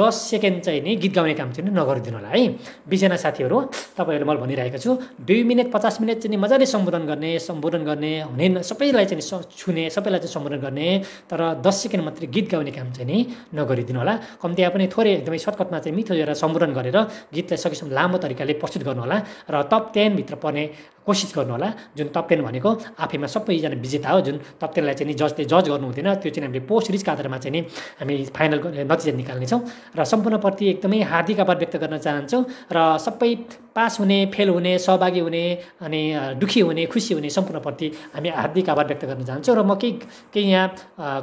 A: दस सेकेन्ड चाहिँ नि गीत गाउने काम चाहिँ नि नगरिदिनु होला है बिसजना साथीहरू तपाईँहरूले मैले भनिरहेको छु दुई मिनट पचास मिनट चाहिँ नि मजाले सम्बोधन गर्ने सम्बोधन गर्ने हुने सबैलाई चाहिँ छुने सबैलाई चाहिँ सम्बोधन गर्ने तर दस सेकेन्ड मात्रै गीत गाउने काम चाहिँ नि नगरिदिनु होला कम्तीमा पनि थोरै एकदमै सर्टकटमा चाहिँ मिठो एउटा सम्बोधन गरेर गीतलाई सकेसम्म लामो तरिकाले प्रस्तुत गर्नु होला र टप टेनभित्र पर्ने कोसिस गर्नुहोला जुन टप टेन भनेको आफैमा सबैजना विजेता हो जुन टप टेनलाई चाहिँ नि जजले जज गर्नु हुँदैन त्यो चाहिँ हामीले पोस्ट रिचको आधारमा चाहिँ नि हामी फाइनल नतिजा निकाल्नेछौँ र सम्पूर्णप्रति एकदमै हार्दिक आभार व्यक्त गर्न चाहन्छौँ र सबै पास हुने फेल हुने सहभागी हुने अनि दुःखी हुने खुसी हुने सम्पूर्णप्रति हामी हार्दिक आभार व्यक्त गर्न चाहन्छौँ र म केही केही यहाँ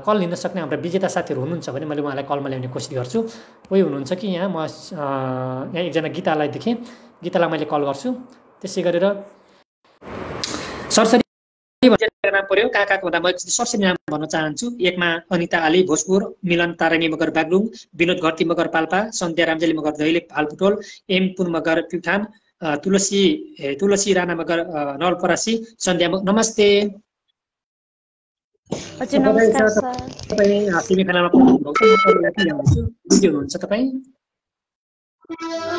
A: कल लिन सक्ने हाम्रो विजेता साथीहरू हुनुहुन्छ भने मैले उहाँलाई कलमा ल्याउने कोसिस गर्छु कोही हुनुहुन्छ कि यहाँ म यहाँ एकजना गीतालाई देखेँ गीतालाई मैले कल गर्छु त्यसै गरेर सरसरी गरेर नाम पर्यो काकाको भन्दा म एकचोटि नाम भन्न चाहन्छु एकमा अनिता आली भोजपुर मिलन तारङ्गी मगर बागलुङ विनोद घरती मगर पाल्पा सन्ध्या रामजेली मगर दैलेख फालपुटोल एम पुन मगर प्युठान तुलसी तुलसी राणा मगर नलपरासी सन्ध्या नमस्ते तपाईँ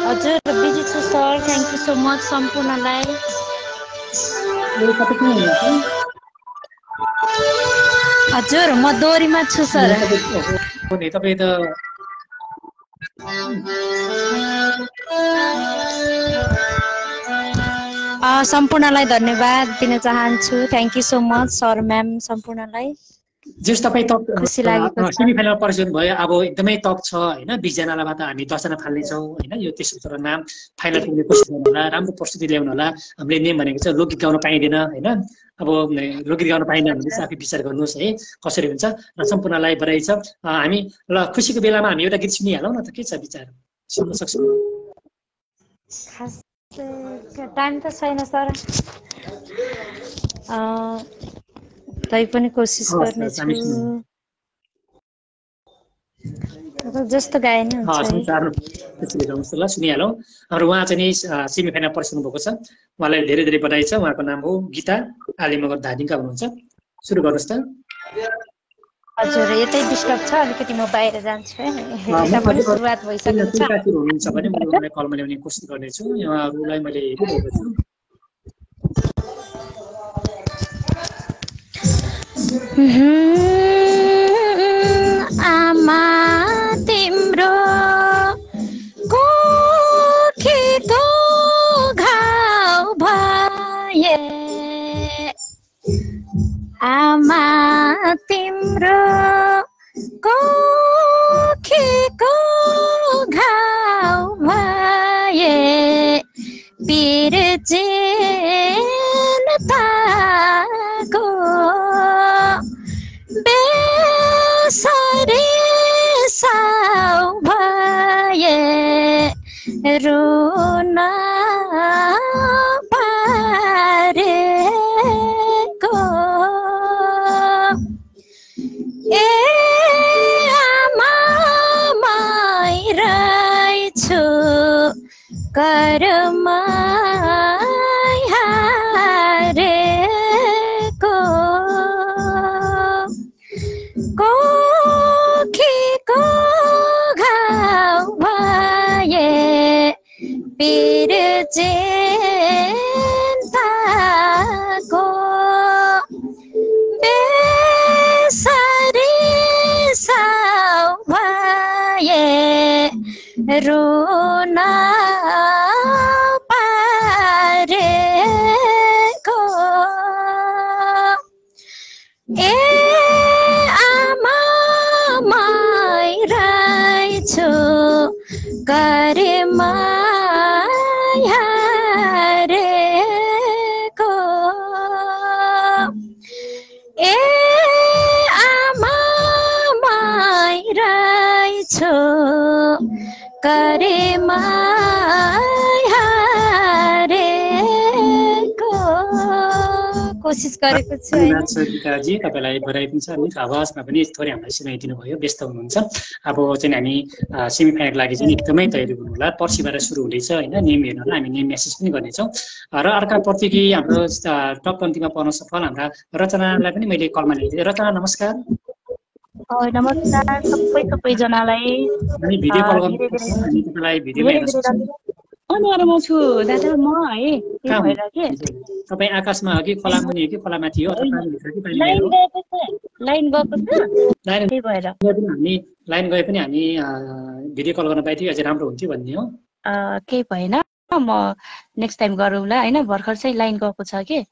B: हजुर busy sir thank you so much सम्पूर्णलाई
C: हजुर म दोरीमा छु सर तपाईँ त सम्पूर्णलाई धन्यवाद दिन चाहन्छु thank you so much sir ma'am सम्पूर्णलाई
A: जस तपाईँ टप सेमी फाइनल पर्सिनु भयो अब एकदमै टप छ होइन बिसजनालाई मात्र हामी दसजना फाल्नेछौँ होइन यो त्यसो तर नाम फाइनल पुग्ने कोसिस गर्नु होला राम्रो प्रस्तुति ल्याउनु होला हामीले नेम भनेको चाहिँ लोकगीत गाउन पाइँदैन होइन अब लोकगीत गाउन पाइँदैन भने चाहिँ आफै विचार गर्नुहोस् है कसरी हुन्छ र सम्पूर्णलाई बधाई छ हामी ल खुसीको बेलामा हामी एउटा गीत सुनिहालौँ न त के छ विचार सुन्न सक्छौँ
D: टाइम त छैन सर तै पनि कोसिस गर्नेछु
B: जस्तो गाए नै
A: सुनिहालौँ हाम्रो उहाँ चाहिँ नि सेमी फाइनल पर्सिनु भएको छ उहाँलाई धेरै धेरै बधाई छ उहाँको नाम हो गीता आलिमगर धादिङका हुनुहुन्छ सुरु गर्नुहोस् त
C: हजुर यतै डिस्टर्ब छ अलिकति म बाहिर जान्छु है सुरुवात भइसकेको छ
A: हुनुहुन्छ भने म उहाँलाई कलमा ल्याउने कोसिस गर्नेछु उहाँहरूलाई मैले हेरिरहेको छु
C: ama timro ko khi ko ghao bhaye pirjin ta बेसरी साउ भए रुन पारेको ए आमा माइरहेछु कर्मा चिन्ताको बेसरी सभए रुन पारेको ए आमा मै रहेछु गरे कोसिस गरेको
A: छु गीताजी तपाईँलाई बधाई पनि छ आवाजमा पनि थोरै हामीलाई सुनाइदिनु भयो व्यस्त हुनुहुन्छ अब चाहिँ हामी सेमी फाइनलको लागि चाहिँ एकदमै तयारी होला पर्सिबाट सुरु हुँदैछ होइन नेम हेर्नुहोला हामी नेम म्यासेज पनि गर्नेछौँ र अर्का कि हाम्रो टप पन्थीमा पर्न सफल हाम्रा रचनालाई पनि मैले कलमा लिएको रचना नमस्कार
B: नमस्कार सबै सबैजनालाई नरमा छु दादा म है त्यही भएर
A: के तपाईँ आकाशमा हो कि खोलामुनि हो कि खोलामाथि हो लाइन गएको छ लाइन त्यही भएर हामी लाइन गए पनि हामी भिडियो कल गर्न पाइथ्यो अझै राम्रो हुन्थ्यो भन्ने हो
B: केही भएन म नेक्स्ट टाइम गरौँला होइन भर्खर चाहिँ लाइन गएको छ कि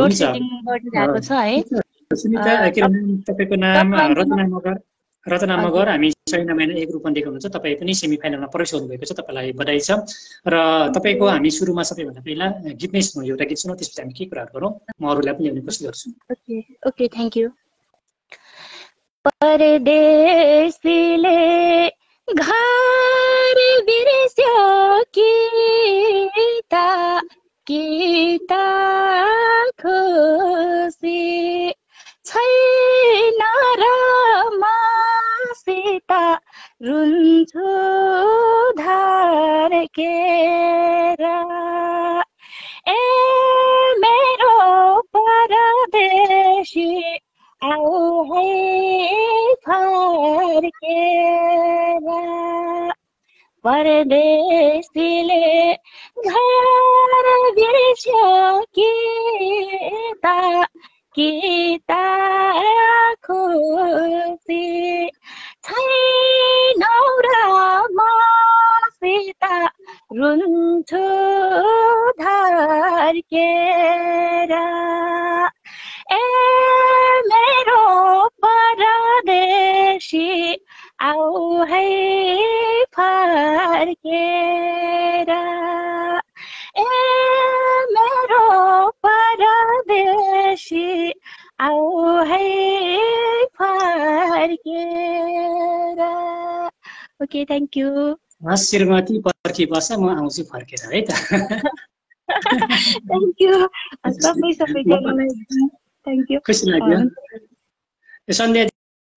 B: लोड सेडिङ गरिरहेको छ
A: है तपाईँको नाम रचना मगर रचना मगर हामी छैन महिना एक रूपमा दिएको हुनुहुन्छ तपाईँ पनि सेमी फाइनलमा प्रवेश गर्नुभएको छ तपाईँलाई बधाई छ र तपाईँको हामी सुरुमा सबैभन्दा पहिला गीत नै सुनौँ एउटा गीत सुनौँ त्यसपछि हामी के कुराहरू गरौँ म अरूलाई पनि ल्याउने कोसिस गर्छु
B: ओके थ्याङ्क यू परदेशीले घर बिर्स्यो कि गीता खुसी छैन रमा सीता रुन्छु धार केर ए मेरो परदेशी आउ है फर्केर परदेशीले घर बिर्स्यो कि kita kursi tainaurama sita runtu dharkera e mero paradeshi au hai parkera باشی आउहै फर्केर ओके थ्याङ्क यू
A: हस् श्रीमती पर्खी बस म आउँछु फर्केर है त
B: थ्याङ्क यू सबै सबै थ्याङ्क यू खुसी लाग्यो
A: सन्ध्या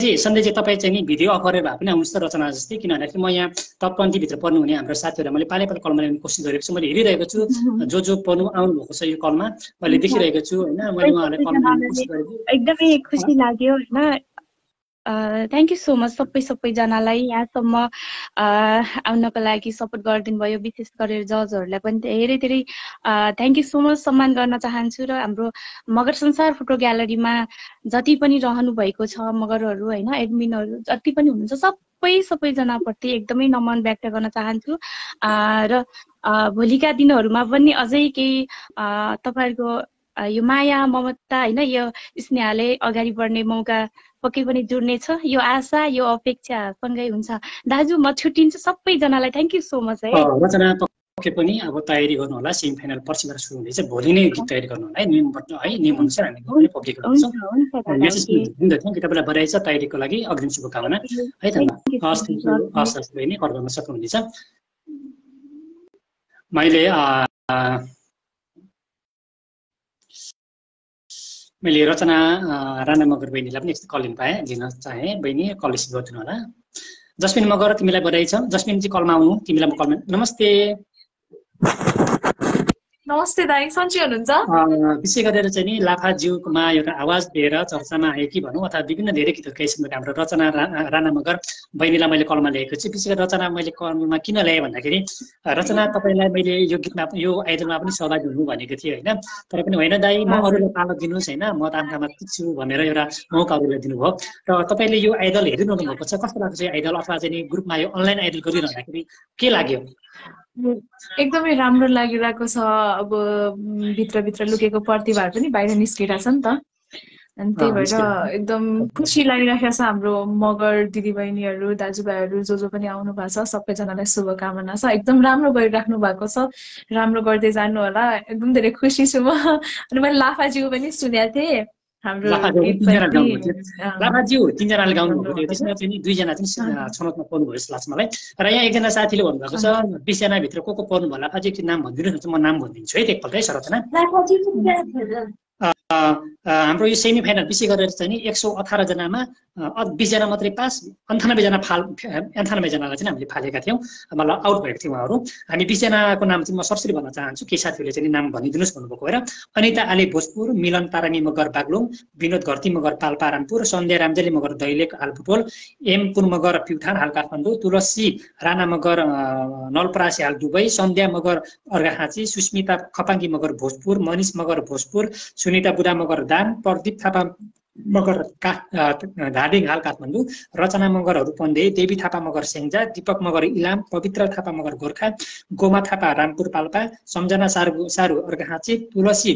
A: जी चाहिँ तपाईँ चाहिँ नि भिडियो अफ गरेर भए पनि आउनुहोस् त रचना जस्तै किन भन्दाखेरि म यहाँ टप ट्वेन्टीभित्र पढ्नु हुने हाम्रो साथीहरूलाई मैले पालै पालो कलमा ल्याउने कोसिस गरेको छु मैले हेरिरहेको छु जो जो पढ्नु आउनुभएको छ यो कलमा मैले देखिरहेको छु होइन मैले उहाँहरूलाई कलमा
B: एकदमै खुसी लाग्यो होइन थ्याङ्क यू सो मच सबै सबैजनालाई यहाँसम्म आउनको लागि सपोर्ट गरिदिनु भयो विशेष गरेर जजहरूलाई पनि धेरै धेरै थ्याङ्क यू सो मच सम्मान गर्न चाहन्छु र हाम्रो मगर संसार फोटो ग्यालरीमा जति पनि रहनु भएको छ मगरहरू होइन एडमिनहरू जति पनि हुनुहुन्छ सबै सबैजनाप्रति एकदमै नमन व्यक्त गर्न चाहन्छु र भोलिका दिनहरूमा पनि अझै केही तपाईँहरूको यो माया ममता होइन यो स्नेहले अगाडि बढ्ने मौका पक्कै पनि जुड्ने छ यो आशा यो अपेक्षा सँगै हुन्छ दाजु म छुट्टिन्छु सबैजनालाई थ्याङ्क यू सो मच है रचना
A: पक्कै पनि अब तयारी गर्नु होला सेमी फाइनल पर्सिबाट सुरु हुँदैछ भोलि नै गीत तयारी गर्नु होला है नियमबाट है अनुसार हामी गाउने पब्लिक तपाईँलाई बधाई छ तयारीको लागि अग्रिम शुभकामना है धन्यवाद हस् गर्नु सक्नुहुनेछ मैले मैले रचना राणा मगर बहिनीलाई पनि यस्तो कलिङ पाएँ लिन चाहेँ बहिनी कल रिसिभ गरिदिनु होला जस्मिन मगर तिमीलाई बधाई छ जस्मिन चाहिँ कलमा आउनु तिमीलाई म कलमा नमस्ते नमस्ते दाई सन्चै हुनुहुन्छ विशेष गरेर चाहिँ नि लाफाज्यूमा एउटा आवाज दिएर चर्चामा आयो कि भनौँ अथवा विभिन्न धेरै किसिमको हाम्रो रचना राणा मगर बहिनीलाई मैले कलमा लिएको छु विशेष गरेर रचना मैले कलमा किन ल्याएँ भन्दाखेरि रचना तपाईँलाई मैले यो गीतमा यो आइडलमा पनि सहभागी हुनु भनेको थिएँ होइन तर पनि होइन दाई म अरूलाई पालो दिनुहोस् होइन म तामकामा छु भनेर एउटा मौका अरूलाई दिनुभयो र तपाईँले यो आइडल हेरिरहनु भएको छ कस्तो लाग्छ यो आइडल अथवा चाहिँ ग्रुपमा यो अनलाइन आइडल गरिरहँदाखेरि के लाग्यो
E: एकदमै राम्रो लागिरहेको छ अब भित्रभित्र लुकेको प्रतिभाहरू पनि बाहिर निस्किरहेछ नि त अनि त्यही भएर एकदम खुसी लागिरहेको छ हाम्रो मगर दिदीबहिनीहरू दाजुभाइहरू जो जो पनि आउनु भएको छ सबैजनालाई शुभकामना छ एकदम राम्रो गरिराख्नु भएको छ राम्रो गर्दै जानु होला एकदम धेरै खुसी छु म अनि मैले लाफाज्यू पनि सुनेको थिएँ लापाज्यू
A: तिनजनाले गाउनुभएको थियो त्यसमा चाहिँ नि दुईजना चाहिँ छनौटमा पर्नुभयो जस्तो लाग्छ मलाई र यहाँ एकजना साथीले भन्नुभएको छ बिसजनाभित्र को को पर्नुभयो लापाज्यू त्यो नाम भनिदिनुहोस् न म नाम भनिदिन्छु है एकपल्ट है सरचना हाम्रो यो सेमी फाइनल विशेष गरेर चाहिँ नि एक सौ अठारजनामा बिसजना मात्रै पास अन्ठानब्बेजना फाल अन्ठानब्बेजनालाई चाहिँ हामीले फालेका थियौँ मतलब आउट भएको थियो उहाँहरू हामी बिसजनाको नाम चाहिँ म सरसरी भन्न चाहन्छु केही साथीहरूले चाहिँ नाम भनिदिनुहोस् भन्नुभएको भएर अनिता आले भोजपुर मिलन तारामी मगर बागलुङ विनोद घरती मगर पालपारामपुर सन्ध्या रामजेली मगर दैलेख हालपुटोल एम पुन मगर प्युठान हाल काठमाडौँ तुलसी राणा मगर नलपरासी हाल दुबई सन्ध्या मगर अर्घाखाँची सुस्मिता खपाङ्गी मगर भोजपुर मनिष मगर भोजपुर सुनिता बुदा मगर दान प्रदीप थापा मगर का धादिङ हाल काठमाडौँ रचना मगरहरू पन्डे देवी थापा मगर सेङ्जा दीपक मगर इलाम पवित्र थापा मगर गोर्खा गोमा थापा रामपुर पाल्पा सम्झना सारु सारु अर्घाँची तुलसी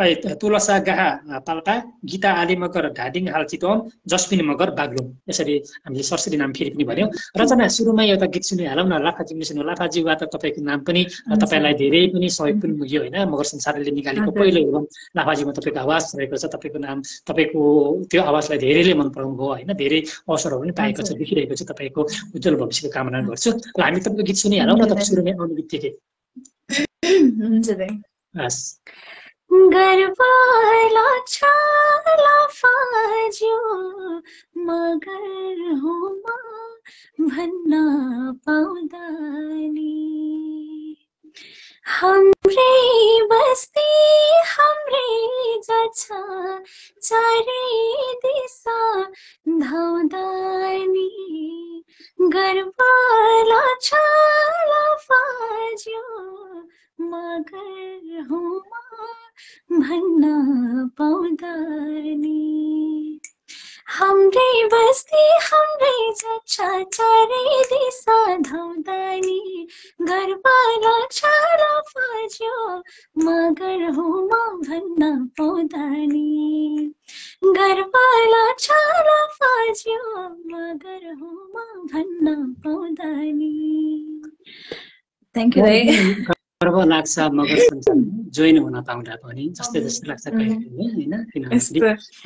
A: तुलसा गाहा पाल्पा गीता आली मगर ढाडिङ हाल चितवन जस्मिन मगर बाग्लुङ यसरी हामीले सरसरी नाम फेरि पनि भन्यौँ रचना सुरुमै एउटा गीत सुनिहालौँ न लाफाजी मिसिनु लाफाजीबाट तपाईँको नाम पनि तपाईँलाई धेरै पनि सहयोग पनि मुग्यो होइन मगर संसारले निकालेको पहिलो एवं लाफाजीमा तपाईँको आवाज रहेको छ तपाईँको नाम तपाईँको त्यो आवाजलाई धेरैले मन पराउनु भयो होइन धेरै अवसरहरू पनि पाएको छ देखिरहेको छ तपाईँको उज्जवल भविष्यको कामना गर्छु र हामी तपाईँको गीत सुनिहालौँ न तपाईँ सुरुमै आउनु बित्तिकै
E: हुन्छ
A: हस्
D: गरवाला छाला फाज्यो मगर होमा भन्न पाउँदानी हाम्रै बस्ती हाम्रै जछ चारै दिशा धाउँदानी गरबाला छाला फाजो मगर हुमा भन्ना पौदारनी हमरे बस्ती हमरे चचा चरे दी साधो दानी घर वाला चलो फाजो मगर हो मा भन्ना पोदानी घर वाला चलो फाजो मगर हो मा भन्ना पोदानी
A: थैंक यू गर्व लाग्छ मगर जोइन हुन पाउँदा पनि जस्तै जस्तो लाग्छ होइन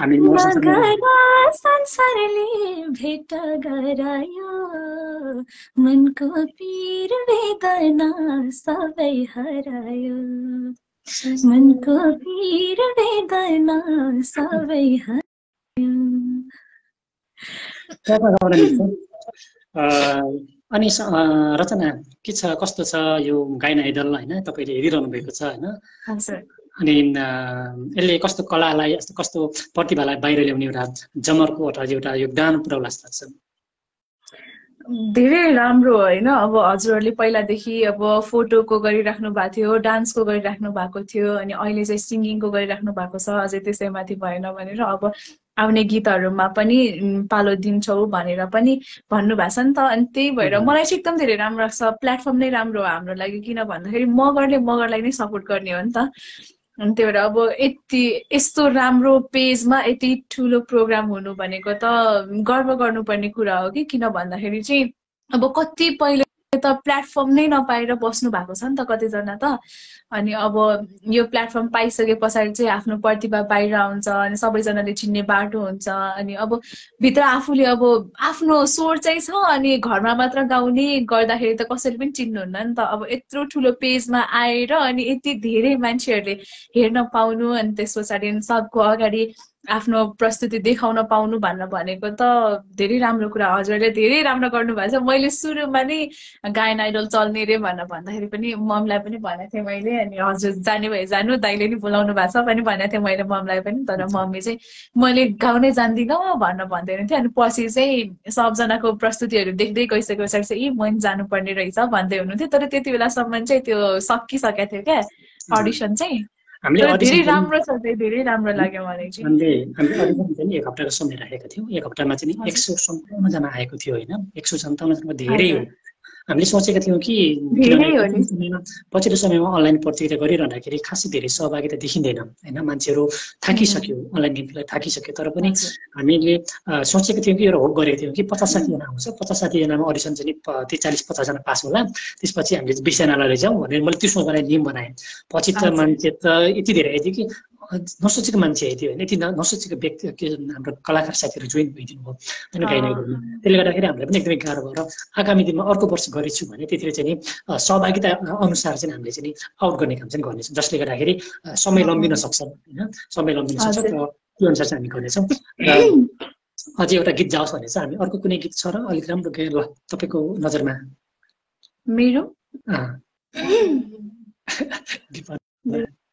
A: हामी
D: भेट गरायो मनको सबै हरायो मनको पिर वेदना सबै हरायो
A: अनि रचना के छ कस्तो छ यो गायन आइडल होइन तपाईँले हेरिरहनु भएको छ
B: होइन
A: अनि यसले कस्तो कलालाई कस्तो प्रतिभालाई बाहिर ल्याउने एउटा जमरको एउटा एउटा योगदान पुऱ्याउला जस्तो लाग्छ
E: धेरै राम्रो होइन अब हजुरहरूले पहिलादेखि अब फोटोको गरिराख्नु भएको थियो डान्सको गरिराख्नु भएको थियो अनि अहिले चाहिँ सिङ्गिङको गरिराख्नु भएको छ अझै त्यसैमाथि भएन भनेर अब आउने गीतहरूमा पनि पालो दिन्छौँ भनेर पनि भन्नुभएको छ नि त अनि त्यही भएर मलाई चाहिँ एकदम धेरै राम्रो लाग्छ प्लेटफर्म नै राम्रो हो हाम्रो लागि किन भन्दाखेरि मगरले मगरलाई नै सपोर्ट गर्ने हो नि त अनि त्यही भएर अब यति यस्तो राम्रो पेजमा यति ठुलो प्रोग्राम हुनु भनेको त गर्व गर्नुपर्ने कुरा हो कि किन भन्दाखेरि चाहिँ अब कति पहिले त प्लेटफर्म नै नपाएर बस्नु भएको छ नि त कतिजना त अनि अब यो प्लेटफर्म पाइसके पछाडि चाहिँ आफ्नो प्रतिभा बाहिर आउँछ अनि सबैजनाले चिन्ने बाटो हुन्छ अनि अब भित्र आफूले अब आफ्नो स्वर चाहिँ छ अनि घरमा मात्र गाउने गर्दाखेरि त कसैले पनि चिन्नुहुन्न नि त अब यत्रो ठुलो पेजमा आएर अनि यति धेरै मान्छेहरूले हेर्न पाउनु अनि त्यस पछाडि सबको अगाडि आफ्नो प्रस्तुति देखाउन पाउनु भनेर भनेको त धेरै राम्रो कुरा हजुरले धेरै राम्रो गर्नुभएको छ मैले सुरुमा नै गायन आइडल चल्ने रे भनेर भन्दाखेरि पनि ममलाई पनि भनेको थिएँ मैले अनि हजुर जाने भए जानु दाइले नि बोलाउनु भएको छ पनि भनेको थिएँ मैले ममलाई पनि तर मम्मी चाहिँ मैले गाउनै जान्दिनँ भनेर भन्दै हुन्थ्यो अनि पछि चाहिँ सबजनाको प्रस्तुतिहरू देख्दै गइसकेपछि यी म पनि जानुपर्ने रहेछ भन्दै हुनुहुन्थ्यो तर त्यति बेलासम्म चाहिँ त्यो सकिसकेको थियो क्या अडिसन चाहिँ
A: एक हप्ताको समय राखेका थियौँ एक हप्तामा चाहिँ एक सौ सन्ताउन्नजना आएको थियो होइन एक सौ सन्ताउन्नजना धेरै हो हामीले सोचेका थियौँ कि पछिल्लो समयमा अनलाइन प्रतियोगिता गरिरहँदाखेरि खासै धेरै सहभागिता देखिँदैन होइन मान्छेहरू थाकिसक्यो अनलाइन गेमलाई थाकिसक्यो तर पनि हामीले सोचेको थियौँ कि एउटा होप गरेको थियौँ कि पचास साठीजना आउँछ पचास साठीजनामा अडिसन चाहिँ त्यो चालिस पचासजना पास होला त्यसपछि हामीले बिसजनालाई लैजाउँ भनेर मैले त्यो सोचेर नियम बनाएँ पछि त मान्छे त यति धेरै आइदियो कि नसोचेको मान्छे आइदियो होइन यति नसोचेको व्यक्ति के हाम्रो कलाकार साथीहरू जोइन भइदिनु भयो होइन गाई नै त्यसले गर्दाखेरि हामीलाई पनि एकदमै गाह्रो भएर आगामी दिनमा अर्को वर्ष गरेछु भने त्यतिर चाहिँ सहभागिता अनुसार चाहिँ हामीले चाहिँ आउट गर्ने काम चाहिँ गर्नेछौँ जसले गर्दाखेरि समय लम्बिन सक्छ होइन समय लम्बिन सक्छ त्यो अनुसार चाहिँ हामी गर्नेछौँ र अझै एउटा गीत जाओस् भने चाहिँ हामी अर्को कुनै गीत छ र अलिक राम्रो गए ल तपाईँको नजरमा
E: मेरो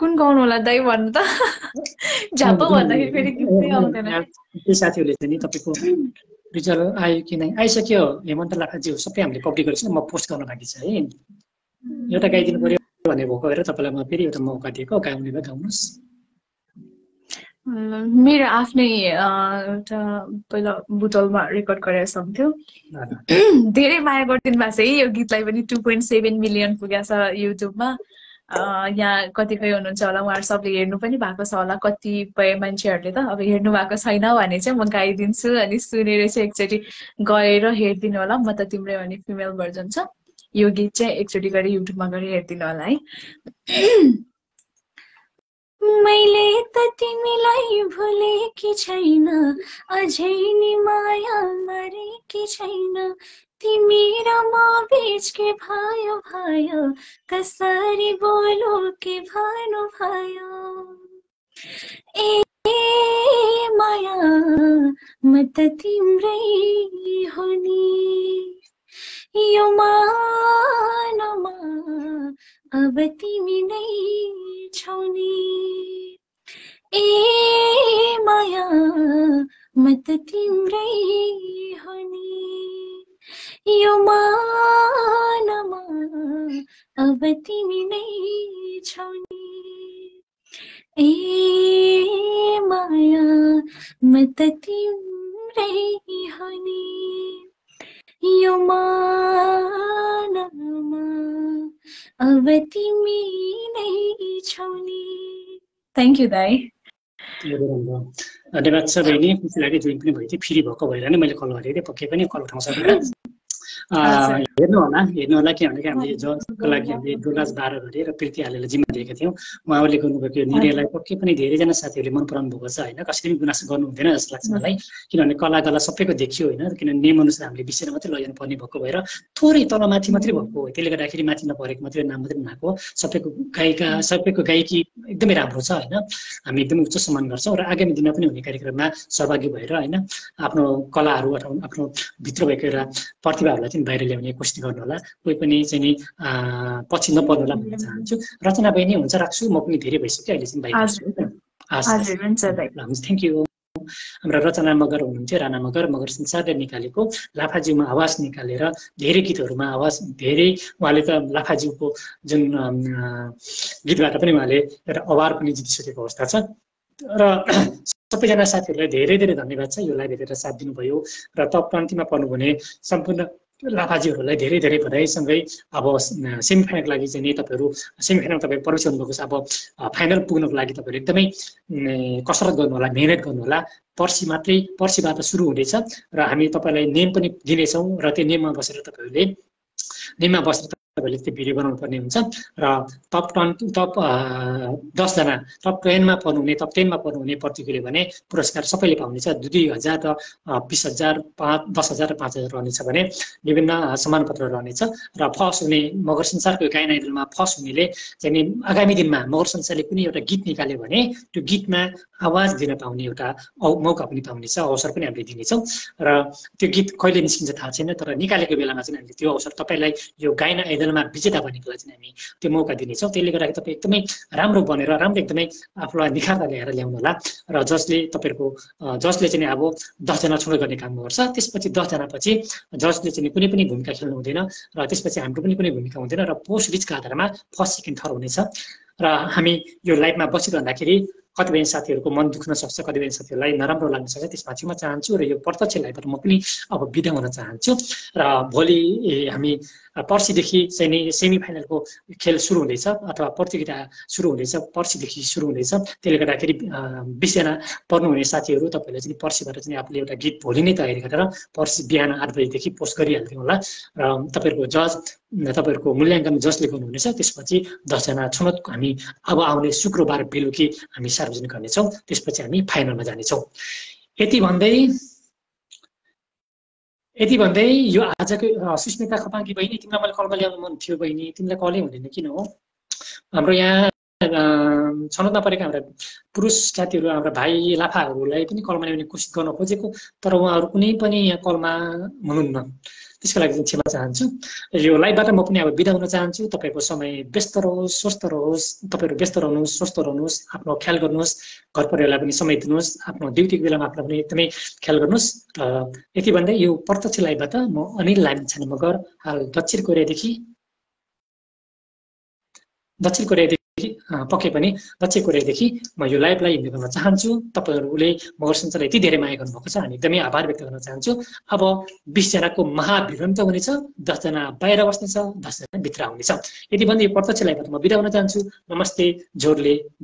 E: कुन गाउनु होला दाइ भन्नु त झाप भन्दाखेरि फेरि आउँदैन
A: साथीहरूले चाहिँ नि तपाईँको रिजल्ट आयो कि नै आइसक्यो हेमन्त हो सबै हामीले पब्लिक गरेको म पोस्ट गर्न बाँकी छ है एउटा गाइदिनु पऱ्यो भन्ने भएको भएर तपाईँलाई म फेरि एउटा मौका दिएको गाउने भए गाउनुहोस्
E: मेरो आफ्नै एउटा पहिला बुटलमा रेकर्ड गरेर सक्थ्यो धेरै माया गरिदिनु भएको छ है यो गीतलाई पनि टु पोइन्ट सेभेन मिलियन पुगेको छ युट्युबमा यहाँ कतिपय हुनुहुन्छ होला उहाँहरू सबले हेर्नु पनि भएको छ होला कतिपय मान्छेहरूले त अब हेर्नु भएको छैन भने चाहिँ म गाइदिन्छु अनि सुनेर चाहिँ एकचोटि गएर हेरिदिनु होला म त तिम्रै भने फिमेल भर्जन छ यो गीत चाहिँ एकचोटि गरी युट्युबमा गएर हेरिदिनु होला है मैले त तिमीलाई भुलेकी छैन
D: अझै नि माया मारेकी छैन तिमी र म भायो भयो भयो कसरी बोलो के भनु भयो ए माया म त तिम्रै हो नि यो मानमा अब तिमी नै छौ नि ए माया म त तिम्रै
E: थ्याङ्क यू दाई
A: धन्यवाद छ बहिनी खुसी लाग्यो जोइन पनि भएको थियो फ्री भएको भएर नै मैले कल गरेको थिएँ पक्कै पनि कल उठाउँछ हेर्नु होला हेर्नु होला किनभने हामीले जजको लागि हामीले डोलाज बाह्र र प्रीति हालेर जिम्मा दिएका थियौँ उहाँहरूले गर्नुभएको यो निर्णयलाई पक्कै पनि धेरैजना साथीहरूले मन पराउनु भएको छ होइन कसैले पनि गुनासो गर्नु हुँदैन जस्तो लाग्छ मलाई किनभने कला कला सबैको देखियो होइन किनभने नियमअनुसार हामीले विषय मात्रै लैजानु पर्ने भएको भएर थोरै तल माथि मात्रै भएको हो त्यसले गर्दाखेरि माथि नपरेको मात्रै नाम मात्रै नआएको सबैको गायिका सबैको गायकी एकदमै राम्रो छ होइन हामी एकदमै उच्च सम्मान गर्छौँ र आगामी दिनमा पनि हुने कार्यक्रममा सहभागी भएर होइन आफ्नो कलाहरू आफ्नो भित्र भएको एउटा प्रतिभाहरूलाई बाहिर ल्याउने कोसिस गर्नुहोला कोही पनि चाहिँ नि पछि नपर्नुहोला भन्न चाहन्छु रचना बहिनी हुन्छ राख्छु म पनि धेरै भइसक्यो अहिले चाहिँ बाहिर हुन्छ थ्याङ्क यू हाम्रो रचना मगर हुनुहुन्थ्यो राणा मगर मगर संसारले निकालेको लाफाज्यूमा आवाज निकालेर धेरै गीतहरूमा आवाज धेरै उहाँले त लाफाज्यूको जुन गीतबाट पनि उहाँले एउटा अवार पनि जितिसकेको अवस्था छ र सबैजना साथीहरूलाई धेरै धेरै धन्यवाद छ यो लाइभ हेरेर साथ दिनुभयो र तप क्रान्तिमा भने सम्पूर्ण लापाजीहरूलाई धेरै धेरै बधाई सँगै अब सेमी फाइनलको लागि चाहिँ नि तपाईँहरू सेमी फाइनल तपाईँ प्रवेश हुनुभएको छ अब फाइनल पुग्नको लागि तपाईँहरू एकदमै कसरत गर्नुहोला मिहिनेत गर्नुहोला पर्सि मात्रै पर्सिबाट सुरु हुनेछ र हामी तपाईँलाई नेम पनि दिनेछौँ र त्यो नेममा बसेर तपाईँहरूले नेममा बसेर तपाईँले त्यो भिडियो बनाउनु पर्ने हुन्छ र टप टन टप दसजना टप टेनमा पर्नुहुने टप टेनमा पर्नुहुने प्रतियोगीले भने पुरस्कार सबैले पाउनेछ दुई हजार र बिस हजार पाँच दस हजार र पाँच हजार रहनेछ भने विभिन्न पत्र रहनेछ र फर्स्ट हुने मगर संसारको गायन आइडलमा फर्स्ट हुनेले चाहिँ आगामी दिनमा मगर संसारले कुनै एउटा गीत निकाल्यो भने त्यो गीतमा आवाज दिन पाउने एउटा मौका पनि पाउनेछ अवसर पनि हामीले दिनेछौँ र त्यो गीत कहिले निस्किन्छ थाहा छैन तर निकालेको बेलामा चाहिँ हामीले त्यो अवसर तपाईँलाई यो गायन आइडल सम्मेलनमा विजेता भनेको चाहिँ हामी त्यो मौका दिनेछौँ त्यसले गर्दाखेरि तपाईँ एकदमै राम्रो बनेर राम्रो एकदमै आफूलाई निखारता ल्याएर ल्याउनु होला र जसले तपाईँहरूको जसले चाहिँ अब दसजना छोड गर्ने काम गर्छ त्यसपछि दसजना पछि जजले चाहिँ कुनै पनि भूमिका खेल्नु हुँदैन र त्यसपछि हाम्रो पनि कुनै भूमिका हुँदैन र पोस्ट रिचका आधारमा फर्स्ट सेकेन्ड थर हुनेछ र हामी यो लाइफमा बसिरहँदाखेरि कतिपय साथीहरूको मन दुख्न सक्छ कतिपय साथीहरूलाई नराम्रो लाग्न सक्छ त्यसमा चाहिँ म चाहन्छु र यो प्रत्यक्ष लाइफबाट म पनि अब बिदा हुन चाहन्छु र भोलि हामी पर्सिदेखि चाहिँ नि सेमी फाइनलको खेल सुरु हुँदैछ अथवा प्रतियोगिता सुरु हुँदैछ पर्सिदेखि सुरु हुँदैछ त्यसले गर्दाखेरि बिसजना पर्नुहुने साथीहरू तपाईँहरूले चाहिँ पर्सिबाट चाहिँ आफूले एउटा गीत भोलि नै तयारी गरेर पर्सि बिहान आठ बजीदेखि पोस्ट गरिहाल्थ्यौँ होला र तपाईँहरूको जज तपाईँहरूको मूल्याङ्कन जसले गर्नुहुनेछ त्यसपछि दसजना छनौट हामी अब आउने शुक्रबार बेलुकी हामी सार्वजनिक गर्नेछौँ त्यसपछि हामी फाइनलमा जानेछौँ यति भन्दै यति भन्दै यो आजको सुस्मिता खपाङकी बहिनी तिमीलाई मैले कलमा ल्याउनु मन थियो बहिनी तिमीलाई कलै हुँदैन किन हो हाम्रो यहाँ छनौटमा परेका हाम्रा पुरुष साथीहरू हाम्रा भाइ लाफाहरूलाई पनि कलमा ल्याउने कोसिस गर्न खोजेको तर उहाँहरू कुनै पनि यहाँ कलमा हुनुहुन्न त्यसको लागि चाहिँ क्षमा चाहन्छु यो लाइभबाट म पनि अब बिदा हुन चाहन्छु तपाईँको समय व्यस्त रहोस् स्वस्थ रहोस् तपाईँहरू व्यस्त रहनुहोस् स्वस्थ रहनुहोस् आफ्नो ख्याल गर्नुहोस् घर परिवारलाई पनि समय दिनुहोस् आफ्नो ड्युटीको बेलामा आफूलाई पनि एकदमै ख्याल गर्नुहोस् र यति भन्दै यो प्रत्यक्ष लाइभबाट म अनिल लामिछाने मगर हाल दक्षिण कोरियादेखि दक्षिण कोरियादेखि पक्के पनि बचेको कुरैदेखि म यो लाइभलाई गर्न चाहन्छु तपाईँहरूले मगर सञ्चाललाई यति धेरै माया गर्नुभएको छ हामी एकदमै आभार व्यक्त गर्न चाहन्छु अब बिसजनाको महाभिरन्त हुनेछ दसजना बाहिर बस्नेछ दसजना भित्र आउनेछ यति भन्दै यो प्रत्यक्ष लाइभबाट म बिदा हुन चाहन्छु नमस्ते जोडले